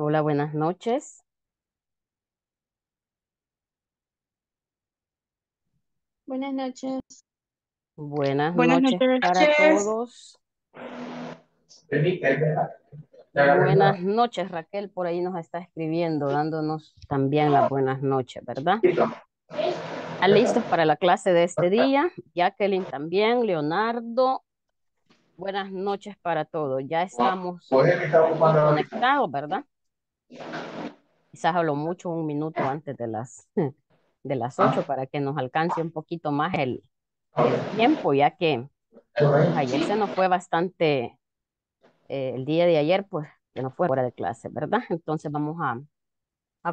Hola, buenas noches. Buenas noches. Buenas, noches, para todos. Buenas noches, Raquel. Por ahí nos está escribiendo, dándonos también las buenas noches, ¿verdad? ¿Están ah, listos para la clase de este día? Jacqueline también, Leonardo. Buenas noches para todos. Ya estamos pues conectados, ¿verdad? Quizás hablo mucho un minuto antes de las, de las 8 para que nos alcance un poquito más el, tiempo, ya que ayer se nos fue bastante, eh, el día de ayer, pues que nos fue fuera de clase, ¿verdad? Entonces vamos a,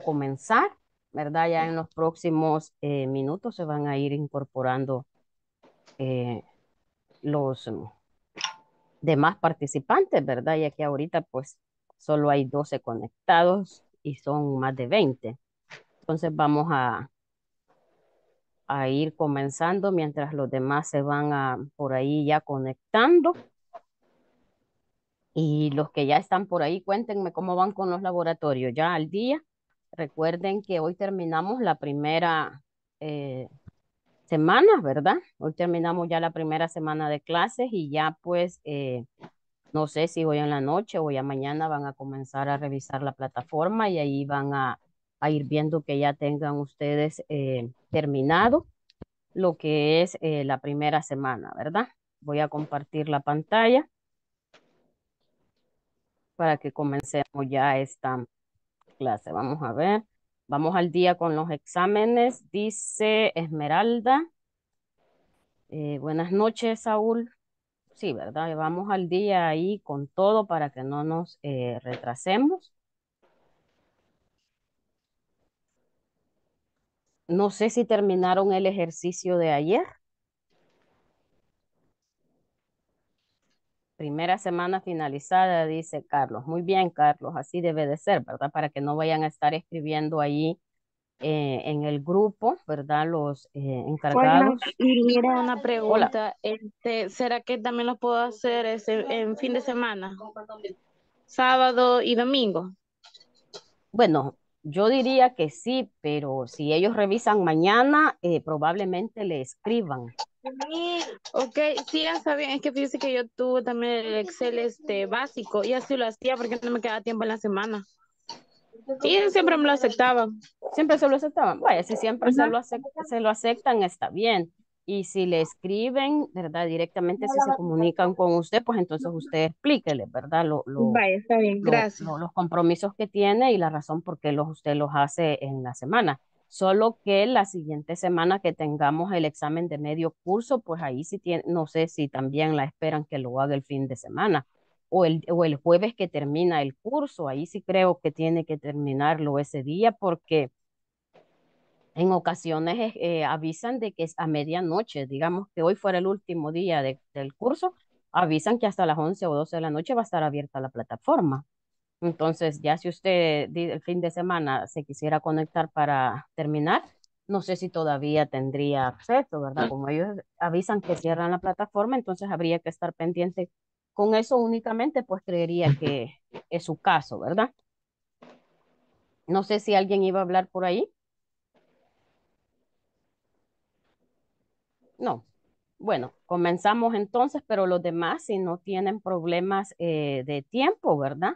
comenzar, ¿verdad? Ya en los próximos eh, minutos se van a ir incorporando eh, los demás participantes, ¿verdad? Ya que ahorita pues solo hay 12 conectados y son más de 20. Entonces vamos a, a ir comenzando mientras los demás se van ah, por ahí ya conectando. Y los que ya están por ahí, cuéntenme cómo van con los laboratorios, ya al día. Recuerden que hoy terminamos la primera eh, semana, ¿verdad? Hoy terminamos ya la primera semana de clases y ya pues eh, no sé si hoy en la noche o a mañana van a comenzar a revisar la plataforma y ahí van a, ir viendo que ya tengan ustedes eh, terminado lo que es eh, la primera semana, ¿verdad? Voy a compartir la pantalla para que comencemos ya esta clase. Vamos a ver. Vamos al día con los exámenes. Dice Esmeralda. Eh, buenas noches, Saúl sí, ¿verdad? Vamos al día ahí con todo para que no nos eh, retrasemos. No sé si terminaron el ejercicio de ayer. Primera semana finalizada, dice Carlos. Muy bien, Carlos, así debe de ser, ¿verdad? Para que no vayan a estar escribiendo ahí eh, en el grupo, ¿verdad? Los eh, encargados. mira una pregunta, este, ¿será que también los puedo hacer ese, en fin de semana? Sábado y domingo. Bueno, yo diría que sí, pero si ellos revisan mañana, eh, probablemente le escriban. Ok, sí, ya está Es que fíjese que yo tuve también el Excel este básico y así lo hacía porque no me quedaba tiempo en la semana. Sí, siempre me lo aceptaban, siempre se lo aceptaban. Vaya, si siempre se lo, aceptan, se lo aceptan, está bien. Y si le escriben, ¿verdad? Directamente, si se comunican con usted, pues entonces usted explíquele, ¿verdad? Lo, Vaya, está bien, gracias. los compromisos que tiene y la razón por qué los, usted los hace en la semana. Solo que la siguiente semana que tengamos el examen de medio curso, pues ahí sí tiene, no sé si también la esperan que lo haga el fin de semana o el, jueves que termina el curso. Ahí sí creo que tiene que terminarlo ese día porque en ocasiones eh, avisan de que es a medianoche, digamos que hoy fuera el último día del curso, avisan que hasta las 11 o 12 de la noche va a estar abierta la plataforma. Entonces, ya si usted el fin de semana se quisiera conectar para terminar, no sé si todavía tendría acceso, ¿verdad? Ah. Como ellos avisan que cierran la plataforma, entonces habría que estar pendiente con eso únicamente, pues creería que es su caso, ¿verdad? No sé si alguien iba a hablar por ahí. No. Bueno, comenzamos entonces, pero los demás, si no tienen problemas eh, de tiempo, ¿verdad?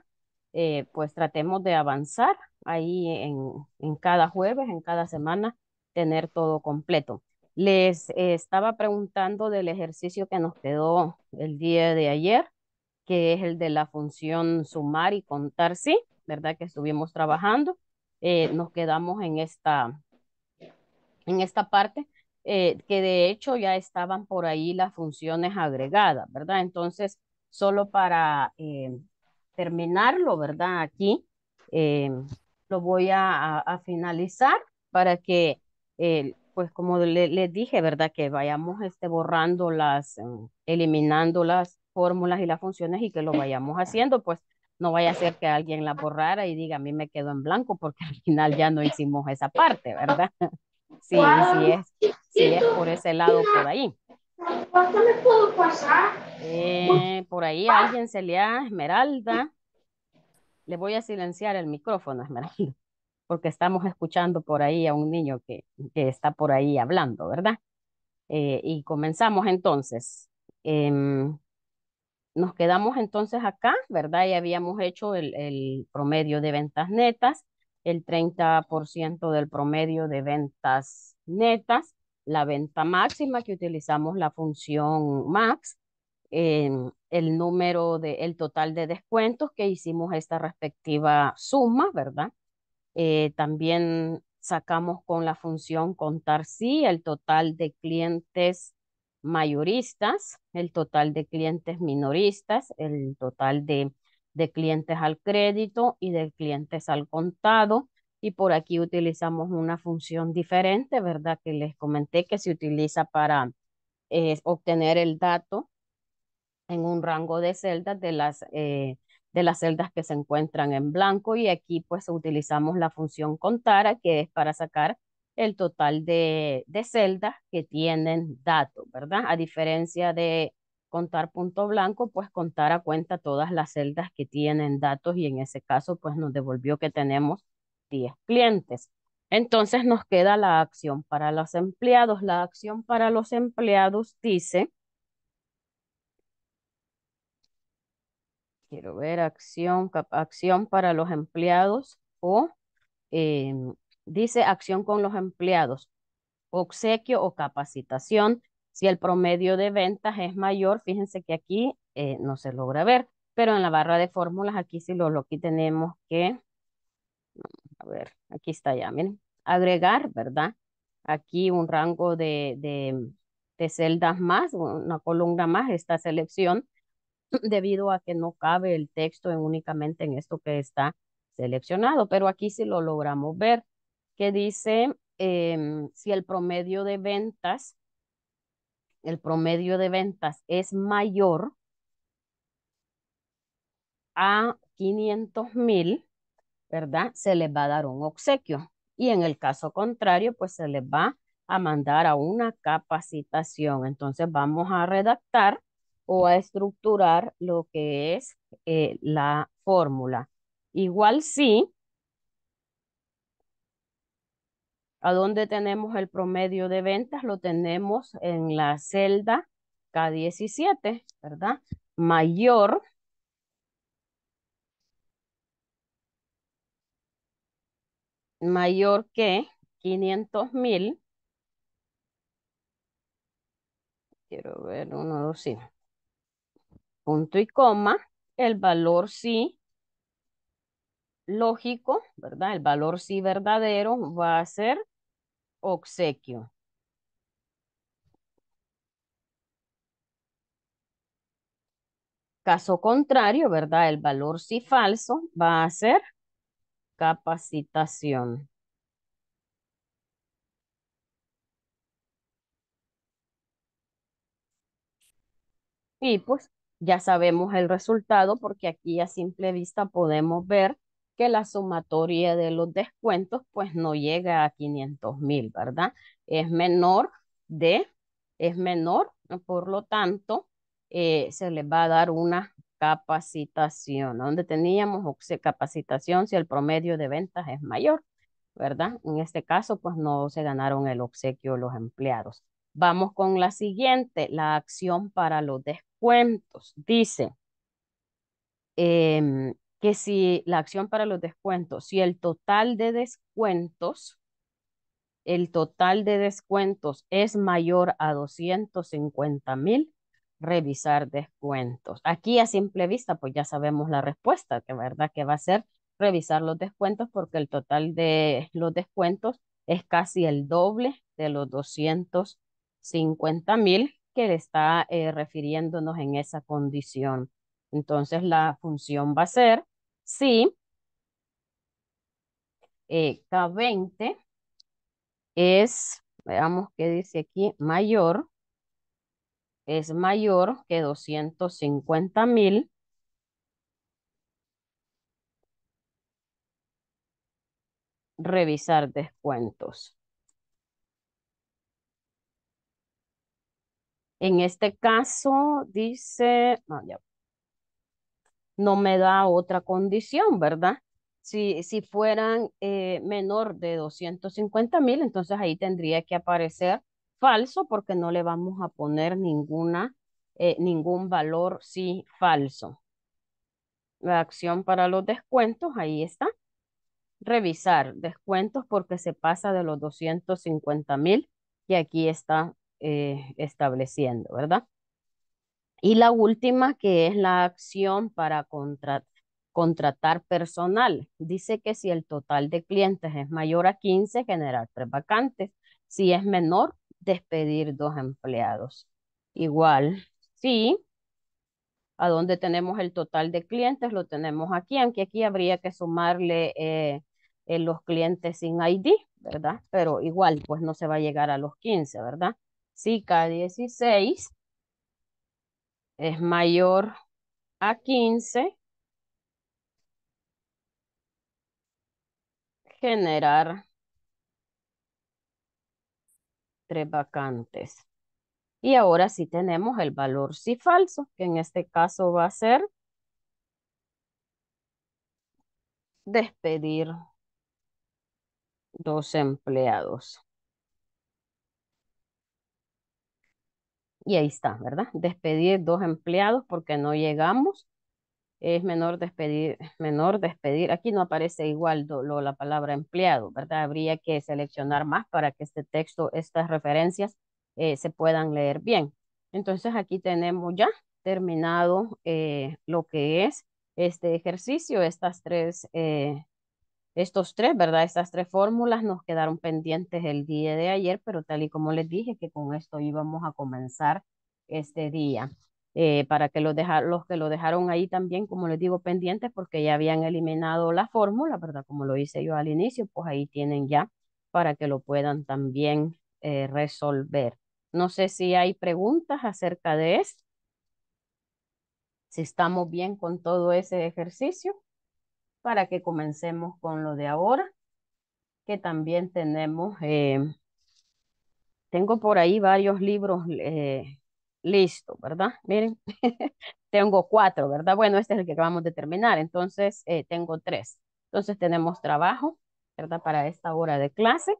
Eh, pues tratemos de avanzar ahí en cada jueves, en cada semana, tener todo completo. Les eh, estaba preguntando del ejercicio que nos quedó el día de ayer, que es el de la función sumar y contar, sí, ¿verdad? Que estuvimos trabajando. Eh, nos quedamos en esta, en esta parte, eh, que de hecho ya estaban por ahí las funciones agregadas, ¿verdad? Entonces, solo para terminarlo, ¿verdad? Aquí lo voy a, finalizar para que el pues como les le dije, ¿verdad? Que vayamos este, borrando las, mm, eliminando las fórmulas y las funciones y que lo vayamos haciendo, pues no vaya a ser que alguien la borrara y diga, a mí me quedo en blanco porque al final ya no hicimos esa parte, ¿verdad? Sí, sí es, sí es por ese lado, por ahí. ¿Cuánto me puedo pasar? Eh, por ahí alguien se le ha Esmeralda. Le voy a silenciar el micrófono, Esmeralda porque estamos escuchando por ahí a un niño que, que está por ahí hablando, ¿verdad? Eh, y comenzamos entonces. Em, nos quedamos entonces acá, ¿verdad? Y habíamos hecho el, promedio de ventas netas, el 30% del promedio de ventas netas, la venta máxima que utilizamos la función max, em, el número de, el total de descuentos que hicimos esta respectiva suma, ¿verdad? Eh, también sacamos con la función contar sí el total de clientes mayoristas, el total de clientes minoristas, el total de, clientes al crédito y de clientes al contado. Y por aquí utilizamos una función diferente, ¿verdad? Que les comenté que se utiliza para eh, obtener el dato en un rango de celdas de las eh, de las celdas que se encuentran en blanco y aquí pues utilizamos la función contara que es para sacar el total de, de celdas que tienen datos, ¿verdad? A diferencia de contar punto blanco, pues contar cuenta todas las celdas que tienen datos y en ese caso pues nos devolvió que tenemos 10 clientes. Entonces nos queda la acción para los empleados. La acción para los empleados dice quiero ver, acción, acción para los empleados o em, dice acción con los empleados, obsequio o capacitación. Si el promedio de ventas es mayor, fíjense que aquí eh, no se logra ver, pero en la barra de fórmulas aquí sí lo, lo tenemos que, a ver, aquí está ya, miren, agregar, ¿verdad? Aquí un rango de, de, de celdas más, una columna más, esta selección debido a que no cabe el texto únicamente en esto que está seleccionado, pero aquí sí lo logramos ver, que dice em, si el promedio de ventas, el promedio de ventas es mayor a 500 mil, ¿verdad? Se les va a dar un obsequio y en el caso contrario, pues se les va a mandar a una capacitación. Entonces vamos a redactar o a estructurar lo que es eh, la fórmula. Igual sí, ¿a dónde tenemos el promedio de ventas? Lo tenemos en la celda K17, ¿verdad? Mayor mayor que 500 mil. Quiero ver uno, dos, cinco punto y coma, el valor sí lógico, ¿verdad? El valor sí verdadero va a ser obsequio. Caso contrario, ¿verdad? El valor sí falso va a ser capacitación. Y pues ya sabemos el resultado porque aquí a simple vista podemos ver que la sumatoria de los descuentos pues no llega a 500 mil, ¿verdad? Es menor de, es menor, por lo tanto, eh, se les va a dar una capacitación, donde teníamos capacitación si el promedio de ventas es mayor, ¿verdad? En este caso, pues no se ganaron el obsequio los empleados. Vamos con la siguiente, la acción para los descuentos. Dice em, que si la acción para los descuentos, si el total de descuentos, el total de descuentos es mayor a 250 mil, revisar descuentos. Aquí a simple vista, pues ya sabemos la respuesta, que verdad que va a ser revisar los descuentos porque el total de los descuentos es casi el doble de los 250 50 mil que está eh, refiriéndonos en esa condición. Entonces la función va a ser si eh, K20 es, veamos qué dice aquí, mayor, es mayor que 250 mil. Revisar descuentos. En este caso dice, no, me da otra condición, ¿verdad? Si, si fueran eh, menor de 250 mil, entonces ahí tendría que aparecer falso porque no le vamos a poner ninguna, eh, ningún valor si falso. La acción para los descuentos, ahí está. Revisar descuentos porque se pasa de los 250 mil y aquí está eh, estableciendo, ¿verdad? Y la última, que es la acción para contratar personal. Dice que si el total de clientes es mayor a 15, generar tres vacantes. Si es menor, despedir dos empleados. Igual, sí. ¿A dónde tenemos el total de clientes? Lo tenemos aquí, aunque aquí habría que sumarle eh, eh, los clientes sin ID, ¿verdad? Pero igual, pues no se va a llegar a los 15, ¿verdad? Si k 16 es mayor a 15, generar tres vacantes. Y ahora sí tenemos el valor si falso, que en este caso va a ser despedir dos empleados. y ahí está, ¿verdad? Despedir dos empleados porque no llegamos. Es menor despedir, menor despedir. Aquí no aparece igual lo, la palabra empleado, ¿verdad? Habría que seleccionar más para que este texto, estas referencias eh, se puedan leer bien. Entonces aquí tenemos ya terminado eh, lo que es este ejercicio, estas tres eh, estos tres, ¿verdad? Estas tres fórmulas nos quedaron pendientes el día de ayer, pero tal y como les dije que con esto íbamos a comenzar este día. Eh, para que los, los que lo dejaron ahí también, como les digo, pendientes porque ya habían eliminado la fórmula, ¿verdad? Como lo hice yo al inicio, pues ahí tienen ya para que lo puedan también eh, resolver. No sé si hay preguntas acerca de esto. Si estamos bien con todo ese ejercicio para que comencemos con lo de ahora, que también tenemos, eh, tengo por ahí varios libros eh, listos, ¿verdad? Miren, tengo cuatro, ¿verdad? Bueno, este es el que acabamos de terminar, entonces eh, tengo tres. Entonces tenemos trabajo, ¿verdad? Para esta hora de clase,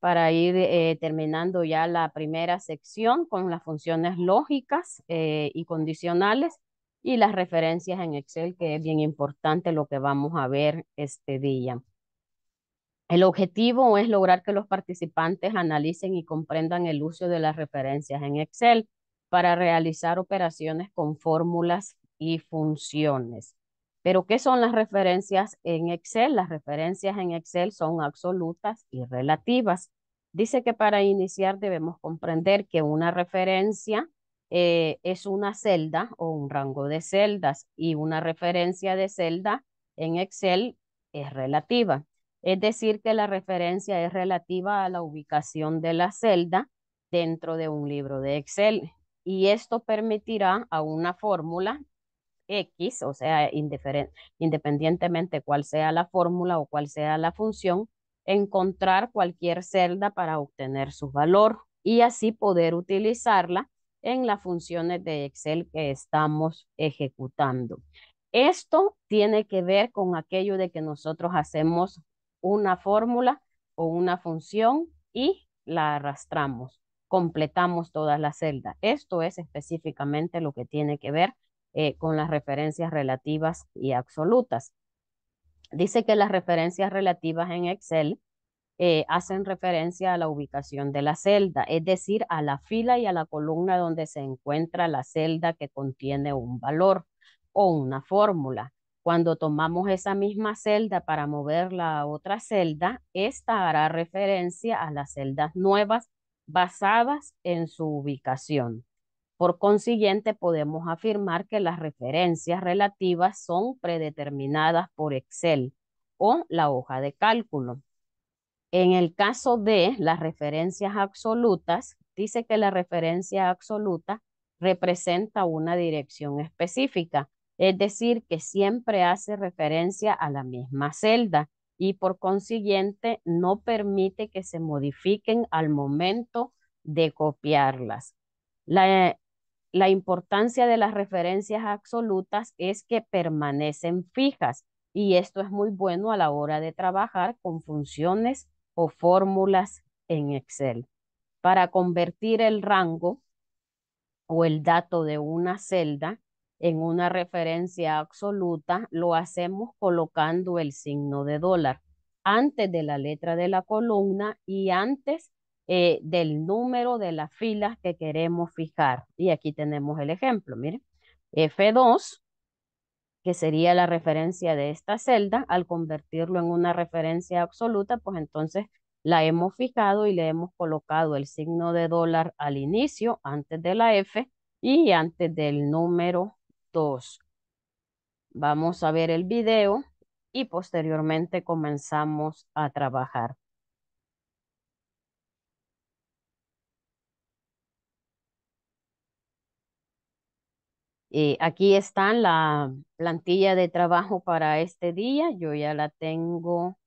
para ir eh, terminando ya la primera sección con las funciones lógicas y condicionales y las referencias en Excel, que es bien importante lo que vamos a ver este día. El objetivo es lograr que los participantes analicen y comprendan el uso de las referencias en Excel para realizar operaciones con fórmulas y funciones. Pero, ¿qué son las referencias en Excel? Las referencias en Excel son absolutas y relativas. Dice que para iniciar debemos comprender que una referencia eh, es una celda o un rango de celdas y una referencia de celda en Excel es relativa. Es decir, que la referencia es relativa a la ubicación de la celda dentro de un libro de Excel. Y esto permitirá a una fórmula X, o sea, independientemente cuál sea la fórmula o cuál sea la función, encontrar cualquier celda para obtener su valor y así poder utilizarla en las funciones de Excel que estamos ejecutando. Esto tiene que ver con aquello de que nosotros hacemos una fórmula o una función y la arrastramos, completamos todas las celdas. Esto es específicamente lo que tiene que ver eh, con las referencias relativas y absolutas. Dice que las referencias relativas en Excel eh, hacen referencia a la ubicación de la celda, es decir, a la fila y a la columna donde se encuentra la celda que contiene un valor o una fórmula. Cuando tomamos esa misma celda para moverla a otra celda, esta hará referencia a las celdas nuevas basadas en su ubicación. Por consiguiente, podemos afirmar que las referencias relativas son predeterminadas por Excel o la hoja de cálculo. En el caso de las referencias absolutas, dice que la referencia absoluta representa una dirección específica, es decir, que siempre hace referencia a la misma celda y por consiguiente no permite que se modifiquen al momento de copiarlas. La, importancia de las referencias absolutas es que permanecen fijas y esto es muy bueno a la hora de trabajar con funciones o fórmulas en Excel. Para convertir el rango o el dato de una celda en una referencia absoluta, lo hacemos colocando el signo de dólar antes de la letra de la columna y antes eh, del número de las filas que queremos fijar. Y aquí tenemos el ejemplo, miren, F2 que sería la referencia de esta celda, al convertirlo en una referencia absoluta, pues entonces la hemos fijado y le hemos colocado el signo de dólar al inicio, antes de la F y antes del número 2. Vamos a ver el video y posteriormente comenzamos a trabajar. Eh, aquí está la plantilla de trabajo para este día. Yo ya la tengo,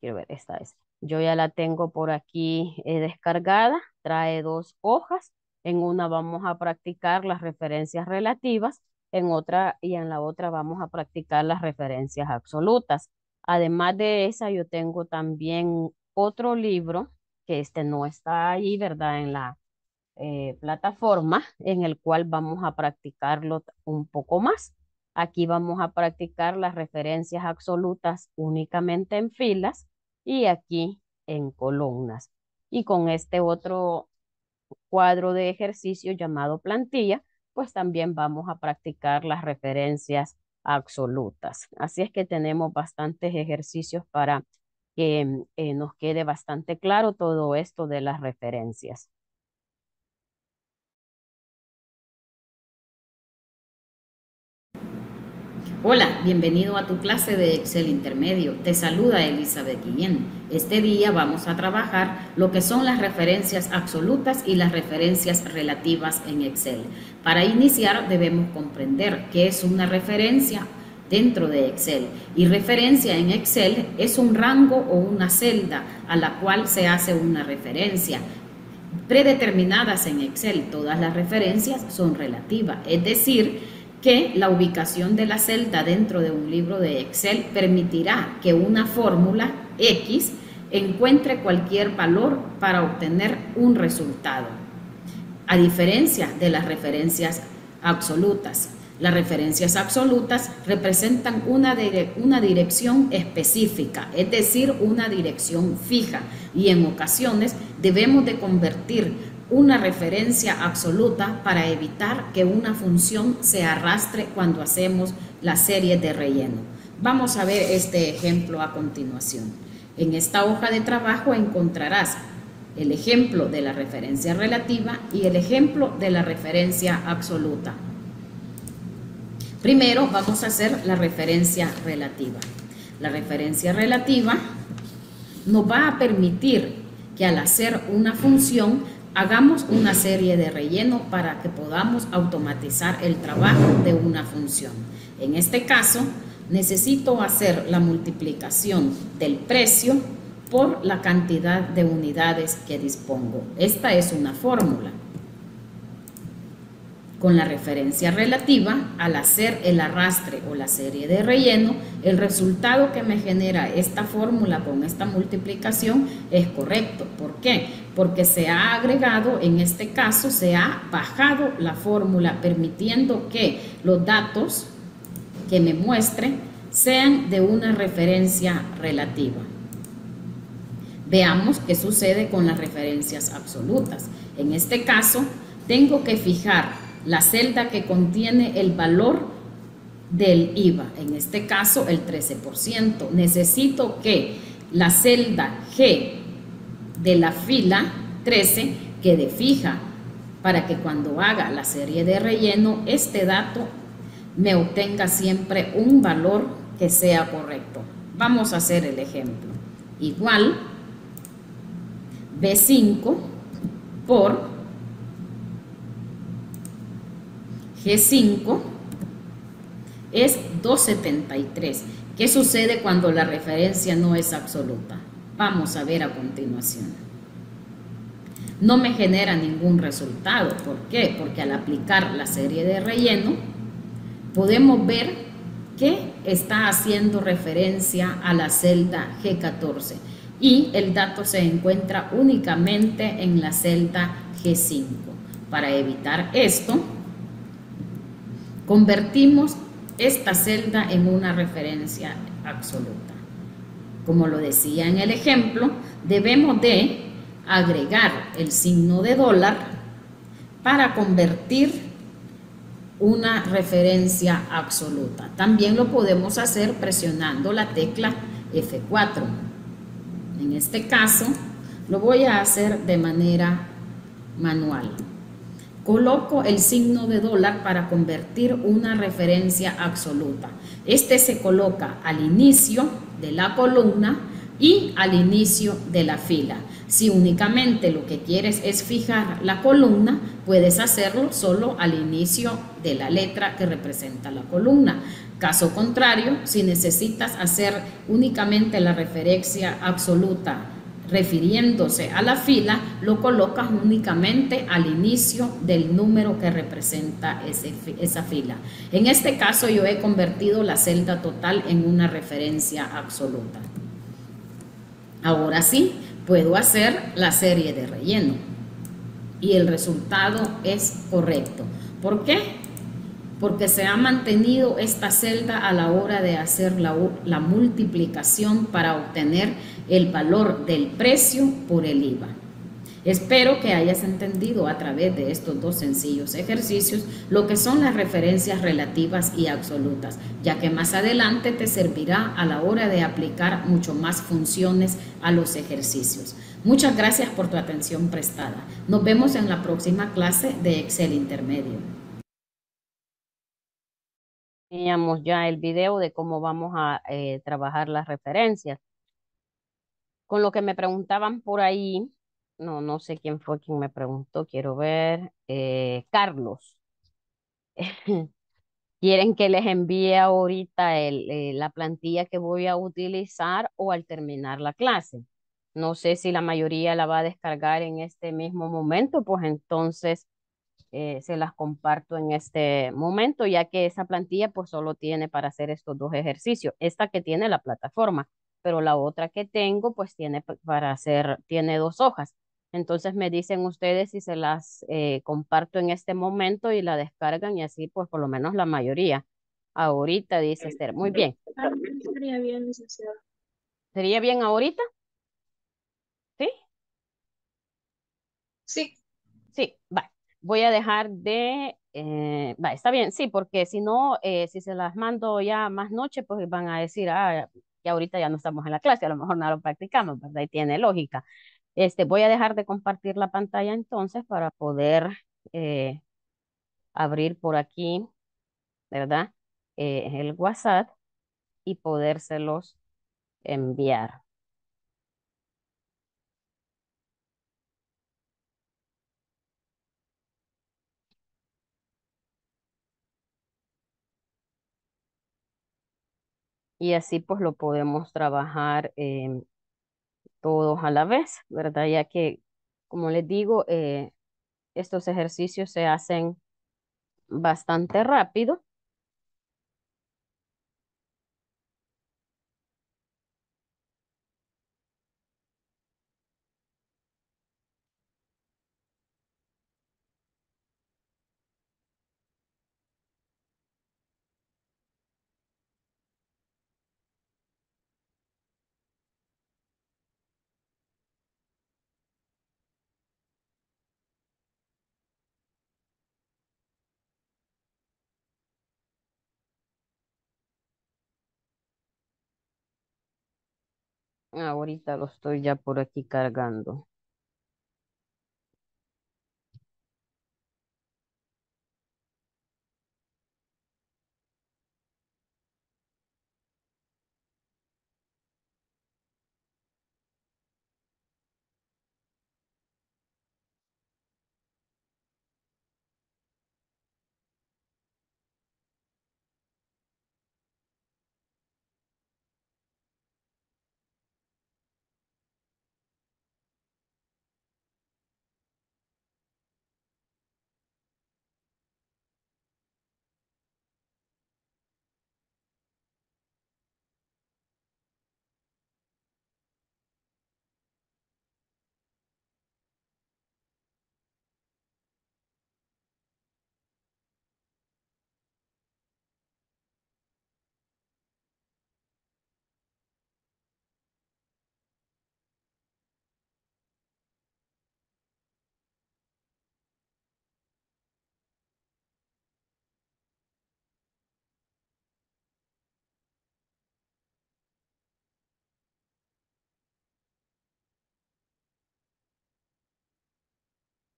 quiero ver, esta Yo ya la tengo por aquí eh, descargada. Trae dos hojas. En una vamos a practicar las referencias relativas, en otra y en la otra vamos a practicar las referencias absolutas. Además de esa, yo tengo también otro libro, que este no está ahí, ¿verdad? En la, eh, plataforma en el cual vamos a practicarlo un poco más. Aquí vamos a practicar las referencias absolutas únicamente en filas y aquí en columnas. Y con este otro cuadro de ejercicio llamado plantilla, pues también vamos a practicar las referencias absolutas. Así es que tenemos bastantes ejercicios para que eh, nos quede bastante claro todo esto de las referencias. Hola, bienvenido a tu clase de Excel Intermedio. Te saluda Elizabeth Guillén. Este día vamos a trabajar lo que son las referencias absolutas y las referencias relativas en Excel. Para iniciar debemos comprender qué es una referencia dentro de Excel y referencia en Excel es un rango o una celda a la cual se hace una referencia predeterminadas en Excel. Todas las referencias son relativas, es decir, que la ubicación de la celda dentro de un libro de Excel permitirá que una fórmula X encuentre cualquier valor para obtener un resultado, a diferencia de las referencias absolutas. Las referencias absolutas representan una, una dirección específica, es decir, una dirección fija, y en ocasiones debemos de convertir una referencia absoluta para evitar que una función se arrastre cuando hacemos la serie de relleno. Vamos a ver este ejemplo a continuación. En esta hoja de trabajo encontrarás el ejemplo de la referencia relativa y el ejemplo de la referencia absoluta. Primero vamos a hacer la referencia relativa. La referencia relativa nos va a permitir que al hacer una función Hagamos una serie de relleno para que podamos automatizar el trabajo de una función. En este caso, necesito hacer la multiplicación del precio por la cantidad de unidades que dispongo. Esta es una fórmula con la referencia relativa, al hacer el arrastre o la serie de relleno, el resultado que me genera esta fórmula con esta multiplicación es correcto. ¿Por qué? porque se ha agregado, en este caso, se ha bajado la fórmula, permitiendo que los datos que me muestre sean de una referencia relativa. Veamos qué sucede con las referencias absolutas. En este caso, tengo que fijar la celda que contiene el valor del IVA, en este caso el 13%. Necesito que la celda G de la fila 13 quede fija para que cuando haga la serie de relleno este dato me obtenga siempre un valor que sea correcto. Vamos a hacer el ejemplo. Igual B5 por G5 es 273. ¿Qué sucede cuando la referencia no es absoluta? vamos a ver a continuación no me genera ningún resultado. ¿Por qué? Porque al aplicar la serie de relleno, podemos ver que está haciendo referencia a la celda G14 y el dato se encuentra únicamente en la celda G5. Para evitar esto, convertimos esta celda en una referencia absoluta. Como lo decía en el ejemplo, debemos de agregar el signo de dólar para convertir una referencia absoluta. También lo podemos hacer presionando la tecla F4. En este caso, lo voy a hacer de manera manual. Coloco el signo de dólar para convertir una referencia absoluta. Este se coloca al inicio de la columna y al inicio de la fila. Si únicamente lo que quieres es fijar la columna, puedes hacerlo solo al inicio de la letra que representa la columna. Caso contrario, si necesitas hacer únicamente la referencia absoluta refiriéndose a la fila, lo colocas únicamente al inicio del número que representa esa fila. En este caso yo he convertido la celda total en una referencia absoluta. Ahora sí, puedo hacer la serie de relleno y el resultado es correcto. ¿Por qué? Porque se ha mantenido esta celda a la hora de hacer la, la multiplicación para obtener el valor del precio por el IVA. Espero que hayas entendido a través de estos dos sencillos ejercicios lo que son las referencias relativas y absolutas, ya que más adelante te servirá a la hora de aplicar mucho más funciones a los ejercicios. Muchas gracias por tu atención prestada. Nos vemos en la próxima clase de Excel Intermedio. Teníamos ya el video de cómo vamos a eh, trabajar las referencias con lo que me preguntaban por ahí, no, no sé quién fue quien me preguntó, quiero ver, eh, Carlos. ¿Quieren que les envíe ahorita el, eh, la plantilla que voy a utilizar o al terminar la clase? No sé si la mayoría la va a descargar en este mismo momento, pues entonces eh, se las comparto en este momento, ya que esa plantilla pues solo tiene para hacer estos dos ejercicios, esta que tiene la plataforma pero la otra que tengo pues tiene para hacer, tiene dos hojas. Entonces me dicen ustedes si se las eh, comparto en este momento y la descargan y así pues por lo menos la mayoría. Ahorita dice eh, Esther. Muy bien. Sería bien, ¿Sería bien ahorita? ¿Sí? Sí. Sí, va. Voy a dejar de... Eh, va, está bien, sí, porque si no, si se las mando ya más noche, pues van a decir, ah, que ahorita ya no estamos en la clase, a lo mejor no lo practicamos, ¿verdad? Y tiene lógica. Este, voy a dejar de compartir la pantalla entonces para poder eh, abrir por aquí, ¿verdad? Eh, el WhatsApp y podérselos enviar. y así pues lo podemos trabajar em, todos a la vez, ¿verdad? Ya que, como les digo, eh, estos ejercicios se hacen bastante rápido Ahorita lo estoy ya por aquí cargando.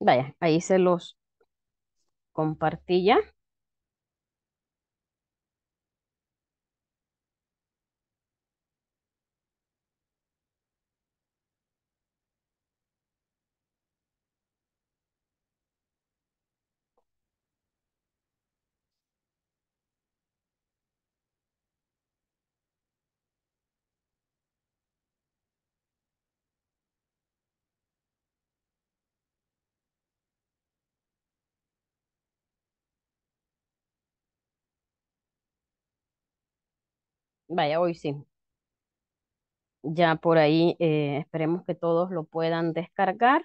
Vaya, ahí se los compartilla. Vaya, hoy sí. Ya por ahí eh, esperemos que todos lo puedan descargar.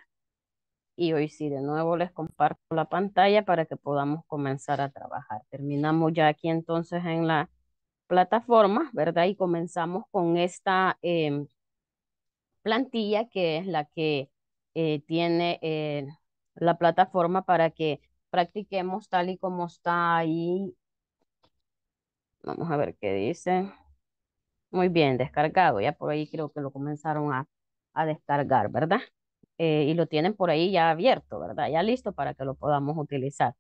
Y hoy sí, de nuevo les comparto la pantalla para que podamos comenzar a trabajar. Terminamos ya aquí entonces en la plataforma, ¿verdad? Y comenzamos con esta em, plantilla que es la que eh, tiene eh, la plataforma para que practiquemos tal y como está ahí. Vamos a ver qué dice. Muy bien, descargado. Ya por ahí creo que lo comenzaron a, descargar, ¿verdad? Eh, y lo tienen por ahí ya abierto, ¿verdad? Ya listo para que lo podamos utilizar.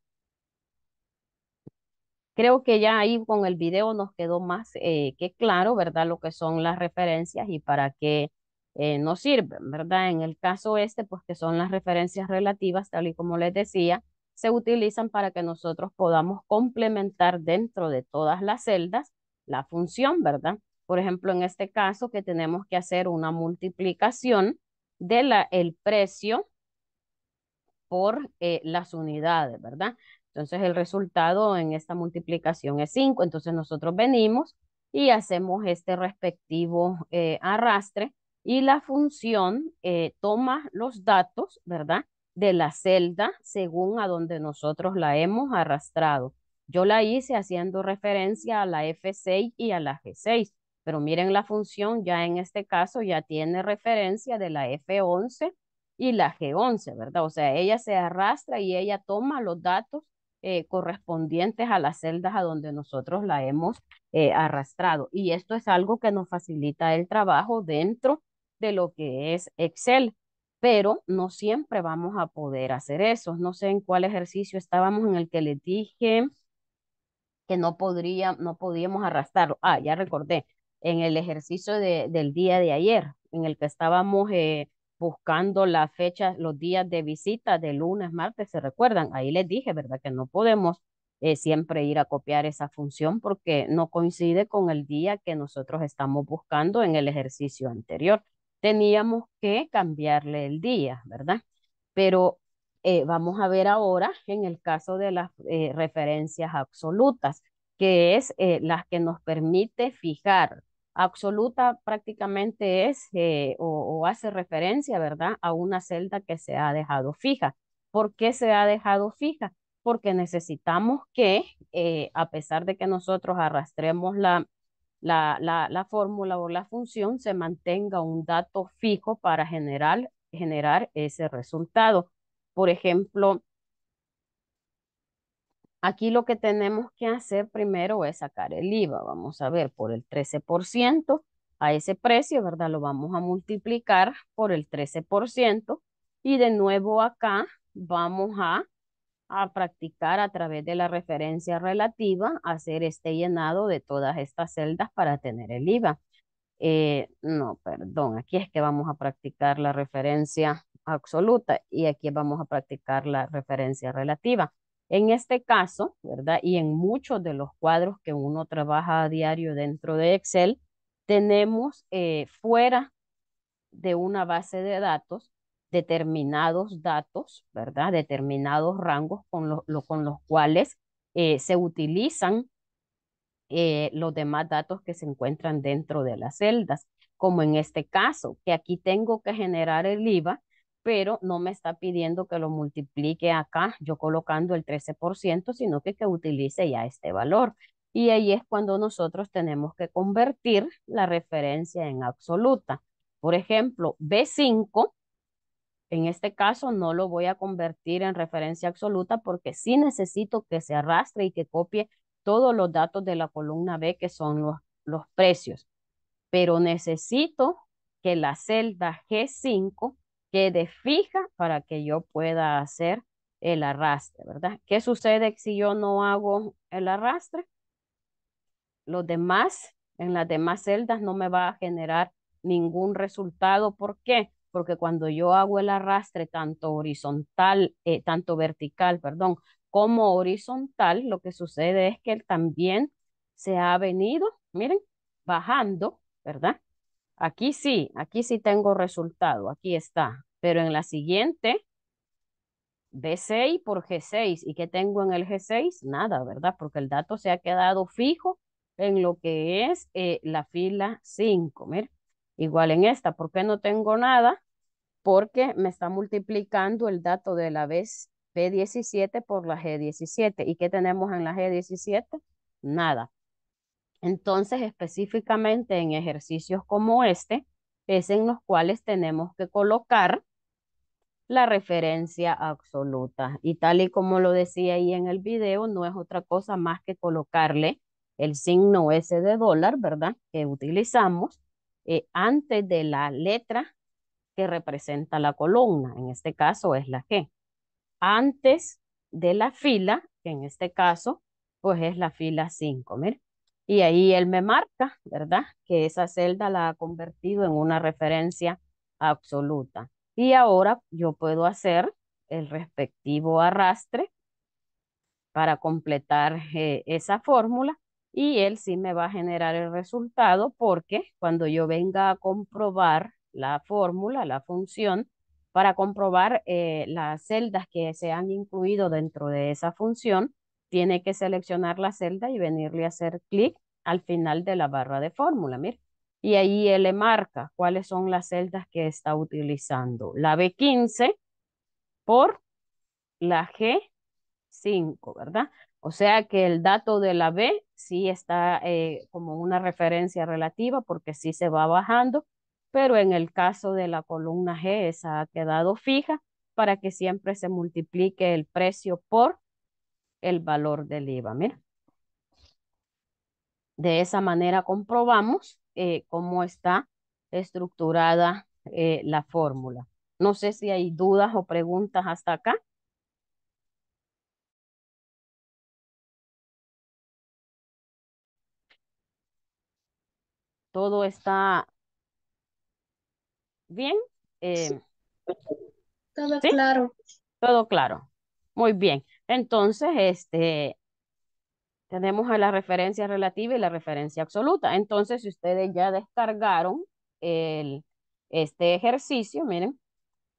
Creo que ya ahí con el video nos quedó más eh, que claro, ¿verdad? Lo que son las referencias y para qué eh, nos sirven, ¿verdad? En el caso este, pues que son las referencias relativas, tal y como les decía, se utilizan para que nosotros podamos complementar dentro de todas las celdas la función, ¿verdad? Por ejemplo, en este caso que tenemos que hacer una multiplicación del precio por eh, las unidades, ¿verdad? Entonces el resultado en esta multiplicación es 5, entonces nosotros venimos y hacemos este respectivo eh, arrastre y la función eh, toma los datos, ¿verdad? De la celda según a donde nosotros la hemos arrastrado. Yo la hice haciendo referencia a la F6 y a la G6. Pero miren la función, ya en este caso ya tiene referencia de la F11 y la G11, ¿verdad? O sea, ella se arrastra y ella toma los datos eh, correspondientes a las celdas a donde nosotros la hemos eh, arrastrado. Y esto es algo que nos facilita el trabajo dentro de lo que es Excel, pero no siempre vamos a poder hacer eso. No sé en cuál ejercicio estábamos en el que les dije que no, podría, no podíamos arrastrarlo. Ah, ya recordé en el ejercicio del día de ayer, en el que estábamos eh, buscando las fechas, los días de visita de lunes, martes, ¿se recuerdan? Ahí les dije, ¿verdad? Que no podemos eh, siempre ir a copiar esa función porque no coincide con el día que nosotros estamos buscando en el ejercicio anterior. Teníamos que cambiarle el día, ¿verdad? Pero eh, vamos a ver ahora en el caso de las referencias absolutas, que es las que nos permite fijar absoluta prácticamente es eh, o, hace referencia, ¿verdad?, a una celda que se ha dejado fija. ¿Por qué se ha dejado fija? Porque necesitamos que, eh, a pesar de que nosotros arrastremos la, la, fórmula o la función, se mantenga un dato fijo para generar, generar ese resultado. Por ejemplo, Aquí lo que tenemos que hacer primero es sacar el IVA. Vamos a ver por el 13% a ese precio, ¿verdad? Lo vamos a multiplicar por el 13% y de nuevo acá vamos a, a practicar a través de la referencia relativa hacer este llenado de todas estas celdas para tener el IVA. Eh, no, perdón, aquí es que vamos a practicar la referencia absoluta y aquí vamos a practicar la referencia relativa. En este caso, ¿verdad? Y en muchos de los cuadros que uno trabaja a diario dentro de Excel, tenemos eh, fuera de una base de datos determinados datos, ¿verdad? Determinados rangos con, con los cuales eh, se utilizan eh, los demás datos que se encuentran dentro de las celdas, como en este caso, que aquí tengo que generar el IVA pero no me está pidiendo que lo multiplique acá, yo colocando el 13%, sino que, que utilice ya este valor. Y ahí es cuando nosotros tenemos que convertir la referencia en absoluta. Por ejemplo, B5, en este caso no lo voy a convertir en referencia absoluta porque sí necesito que se arrastre y que copie todos los datos de la columna B que son los, los precios. Pero necesito que la celda G5 quede fija para que yo pueda hacer el arrastre, ¿verdad? ¿Qué sucede si yo no hago el arrastre? Los demás, en las demás celdas no me va a generar ningún resultado. ¿Por qué? Porque cuando yo hago el arrastre tanto horizontal, eh, tanto vertical, perdón, como horizontal, lo que sucede es que él también se ha venido, miren, bajando, ¿verdad? Aquí sí, aquí sí tengo resultado, aquí está. Pero en la siguiente, B6 por G6. ¿Y qué tengo en el G6? Nada, ¿verdad? Porque el dato se ha quedado fijo en lo que es eh, la fila 5. Mira, igual en esta, ¿por qué no tengo nada? Porque me está multiplicando el dato de la vez B17 por la G17. ¿Y qué tenemos en la G17? Nada. Entonces, específicamente en ejercicios como este, es en los cuales tenemos que colocar la referencia absoluta. Y tal y como lo decía ahí en el video, no es otra cosa más que colocarle el signo S de dólar, ¿verdad? Que utilizamos eh, antes de la letra que representa la columna, en este caso es la G. Antes de la fila, que en este caso pues es la fila 5, ¿verdad? Y ahí él me marca, ¿verdad? Que esa celda la ha convertido en una referencia absoluta. Y ahora yo puedo hacer el respectivo arrastre para completar eh, esa fórmula y él sí me va a generar el resultado porque cuando yo venga a comprobar la fórmula, la función, para comprobar eh, las celdas que se han incluido dentro de esa función, tiene que seleccionar la celda y venirle a hacer clic al final de la barra de fórmula, Y ahí él le marca cuáles son las celdas que está utilizando. La B15 por la G5, ¿verdad? O sea que el dato de la B sí está eh, como una referencia relativa porque sí se va bajando, pero en el caso de la columna G esa ha quedado fija para que siempre se multiplique el precio por el valor del IVA. Mira. De esa manera comprobamos eh, cómo está estructurada eh, la fórmula. No sé si hay dudas o preguntas hasta acá. Todo está bien. Eh, Todo claro. Todo claro. Muy bien. Entonces, este, tenemos a la referencia relativa y la referencia absoluta. Entonces, si ustedes ya descargaron el, este ejercicio, miren,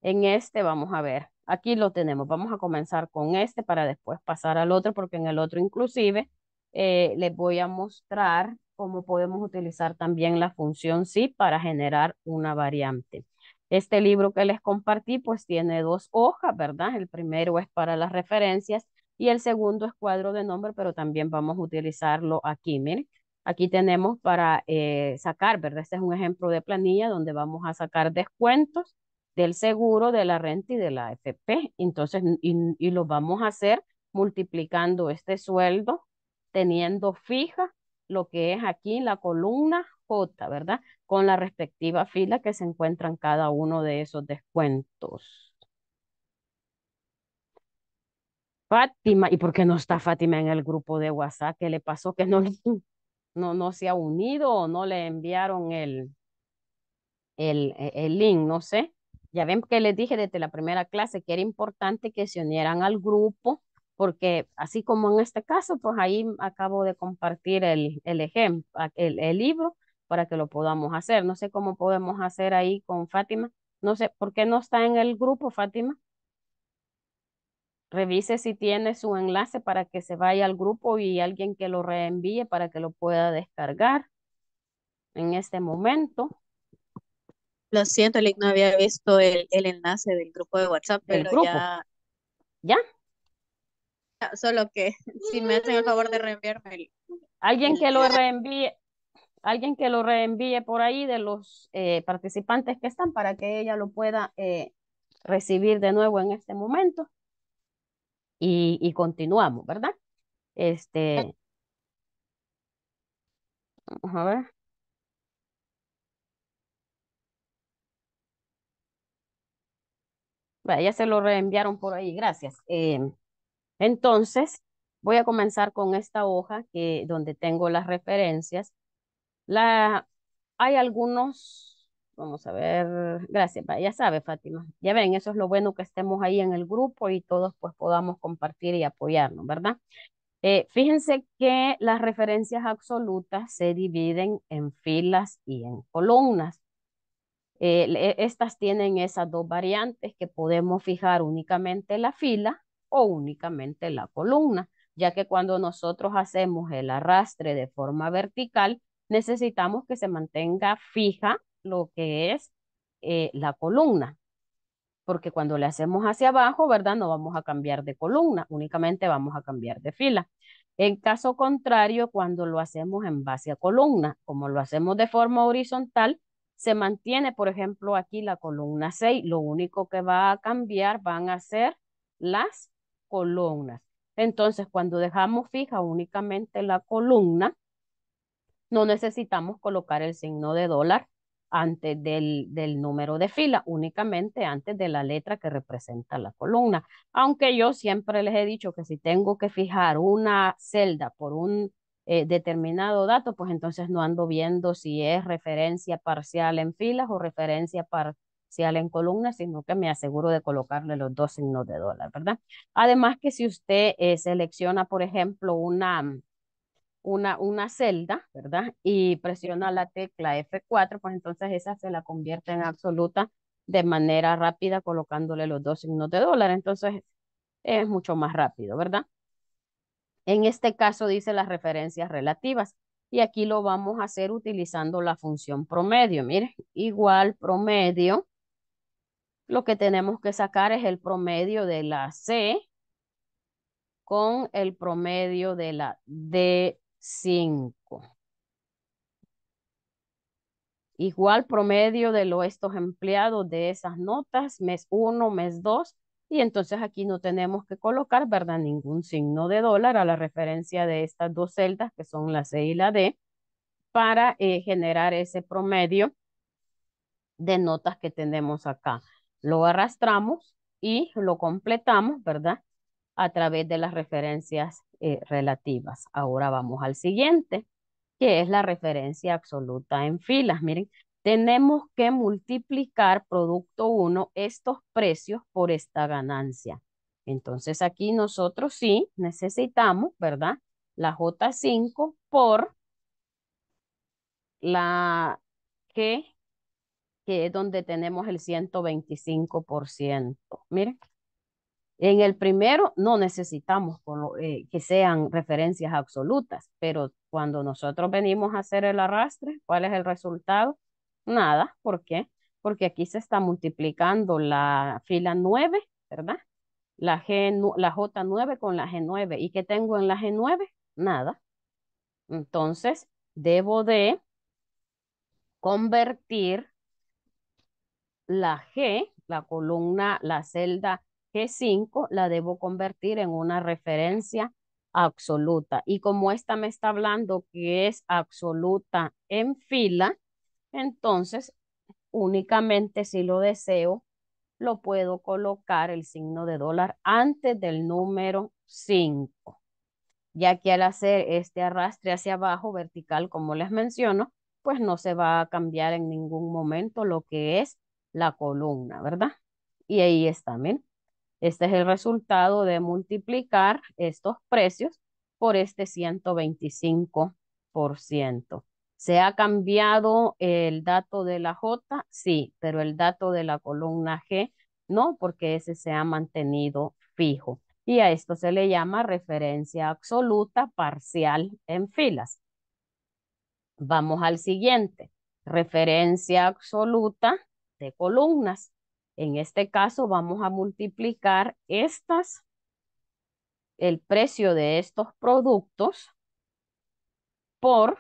en este vamos a ver. Aquí lo tenemos. Vamos a comenzar con este para después pasar al otro, porque en el otro inclusive eh, les voy a mostrar cómo podemos utilizar también la función sí para generar una variante. Este libro que les compartí pues tiene dos hojas, ¿verdad? El primero es para las referencias y el segundo es cuadro de nombre, pero también vamos a utilizarlo aquí, miren. Aquí tenemos para eh, sacar, ¿verdad? Este es un ejemplo de planilla donde vamos a sacar descuentos del seguro, de la renta y de la AFP. Entonces, y lo vamos a hacer multiplicando este sueldo, teniendo fija lo que es aquí en la columna J, ¿verdad? Con la respectiva fila que se encuentran cada uno de esos descuentos. Fátima, ¿y por qué no está Fátima en el grupo de WhatsApp? ¿Qué le pasó? ¿Que no, no, no se ha unido o no le enviaron el, el, e, el link? No sé. Ya ven que les dije desde la primera clase que era importante que se unieran al grupo, porque así como en este caso, pues ahí acabo de compartir el, el ejemplo, el, el libro, para que lo podamos hacer. No sé cómo podemos hacer ahí con Fátima. No sé, ¿por qué no está en el grupo, Fátima? Revise si tiene su enlace para que se vaya al grupo y alguien que lo reenvíe para que lo pueda descargar en este momento. Lo siento, Lick, no había visto el, el, enlace del grupo de WhatsApp, pero ya... ¿Ya? Solo que si me hacen el favor de reenviarme. Alguien que lo reenvíe, alguien que lo reenvíe por ahí de los eh, participantes que están para que ella lo pueda eh, recibir de nuevo en este momento. Y, continuamos, ¿verdad? Este. Vamos a ver. ya se lo reenviaron por ahí, gracias. Eh, entonces, voy a comenzar con esta hoja que, donde tengo las referencias la, hay algunos, vamos a ver, gracias, ya sabe Fátima, ya ven, eso es lo bueno que estemos ahí en el grupo y todos pues podamos compartir y apoyarnos, ¿verdad? Eh, fíjense que las referencias absolutas se dividen en filas y en columnas. Eh, estas tienen esas dos variantes que podemos fijar únicamente la fila o únicamente la columna, ya que cuando nosotros hacemos el arrastre de forma vertical, necesitamos que se mantenga fija lo que es eh, la columna, porque cuando le hacemos hacia abajo, ¿verdad? No vamos a cambiar de columna, únicamente vamos a cambiar de fila. En caso contrario, cuando lo hacemos en base a columna, como lo hacemos de forma horizontal, se mantiene, por ejemplo, aquí la columna 6, lo único que va a cambiar van a ser las columnas. Entonces, cuando dejamos fija únicamente la columna, no necesitamos colocar el signo de dólar antes del, del, número de fila, únicamente antes de la letra que representa la columna. Aunque yo siempre les he dicho que si tengo que fijar una celda por un eh, determinado dato, pues entonces no ando viendo si es referencia parcial en filas o referencia parcial en columnas, sino que me aseguro de colocarle los dos signos de dólar, ¿verdad? Además que si usted eh, selecciona, por ejemplo, una una, celda, ¿verdad? Y presiona la tecla F4, pues entonces esa se la convierte en absoluta de manera rápida colocándole los dos signos de dólar. Entonces es mucho más rápido, ¿verdad? En este caso dice las referencias relativas y aquí lo vamos a hacer utilizando la función promedio. Mire, igual promedio. Lo que tenemos que sacar es el promedio de la C con el promedio de la D 5. Igual promedio de lo, estos empleados de esas notas, mes 1, mes 2, y entonces aquí no tenemos que colocar, ¿verdad? Ningún signo de dólar a la referencia de estas dos celdas, que son la C y la D, para eh, generar ese promedio de notas que tenemos acá. Lo arrastramos y lo completamos, ¿verdad? A través de las referencias eh, relativas. Ahora vamos al siguiente, que es la referencia absoluta en filas. Miren, tenemos que multiplicar producto 1 estos precios por esta ganancia. Entonces aquí nosotros sí necesitamos, ¿verdad? La J5 por la que, que es donde tenemos el 125%. Miren, en el primero no necesitamos eh, que sean referencias absolutas, pero cuando nosotros venimos a hacer el arrastre, ¿cuál es el resultado? Nada, ¿por qué? Porque aquí se está multiplicando la fila 9, ¿verdad? La, G, la J9 con la G9. ¿Y qué tengo en la G9? Nada. Entonces, debo de convertir la G, la columna, la celda que 5 la debo convertir en una referencia absoluta. Y como esta me está hablando que es absoluta en fila, entonces únicamente si lo deseo, lo puedo colocar el signo de dólar antes del número 5. Ya que al hacer este arrastre hacia abajo vertical, como les menciono, pues no se va a cambiar en ningún momento lo que es la columna, ¿verdad? Y ahí está, ¿ven? Este es el resultado de multiplicar estos precios por este 125%. ¿Se ha cambiado el dato de la J? Sí, pero el dato de la columna G no, porque ese se ha mantenido fijo. Y a esto se le llama referencia absoluta parcial en filas. Vamos al siguiente. Referencia absoluta de columnas. En este caso vamos a multiplicar estas, el precio de estos productos por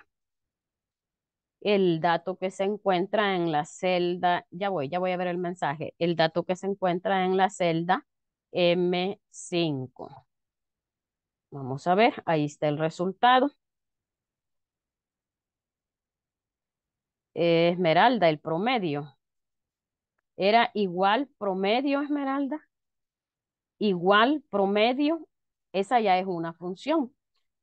el dato que se encuentra en la celda, ya voy, ya voy a ver el mensaje, el dato que se encuentra en la celda M5. Vamos a ver, ahí está el resultado. Esmeralda, el promedio era igual promedio esmeralda, igual promedio, esa ya es una función,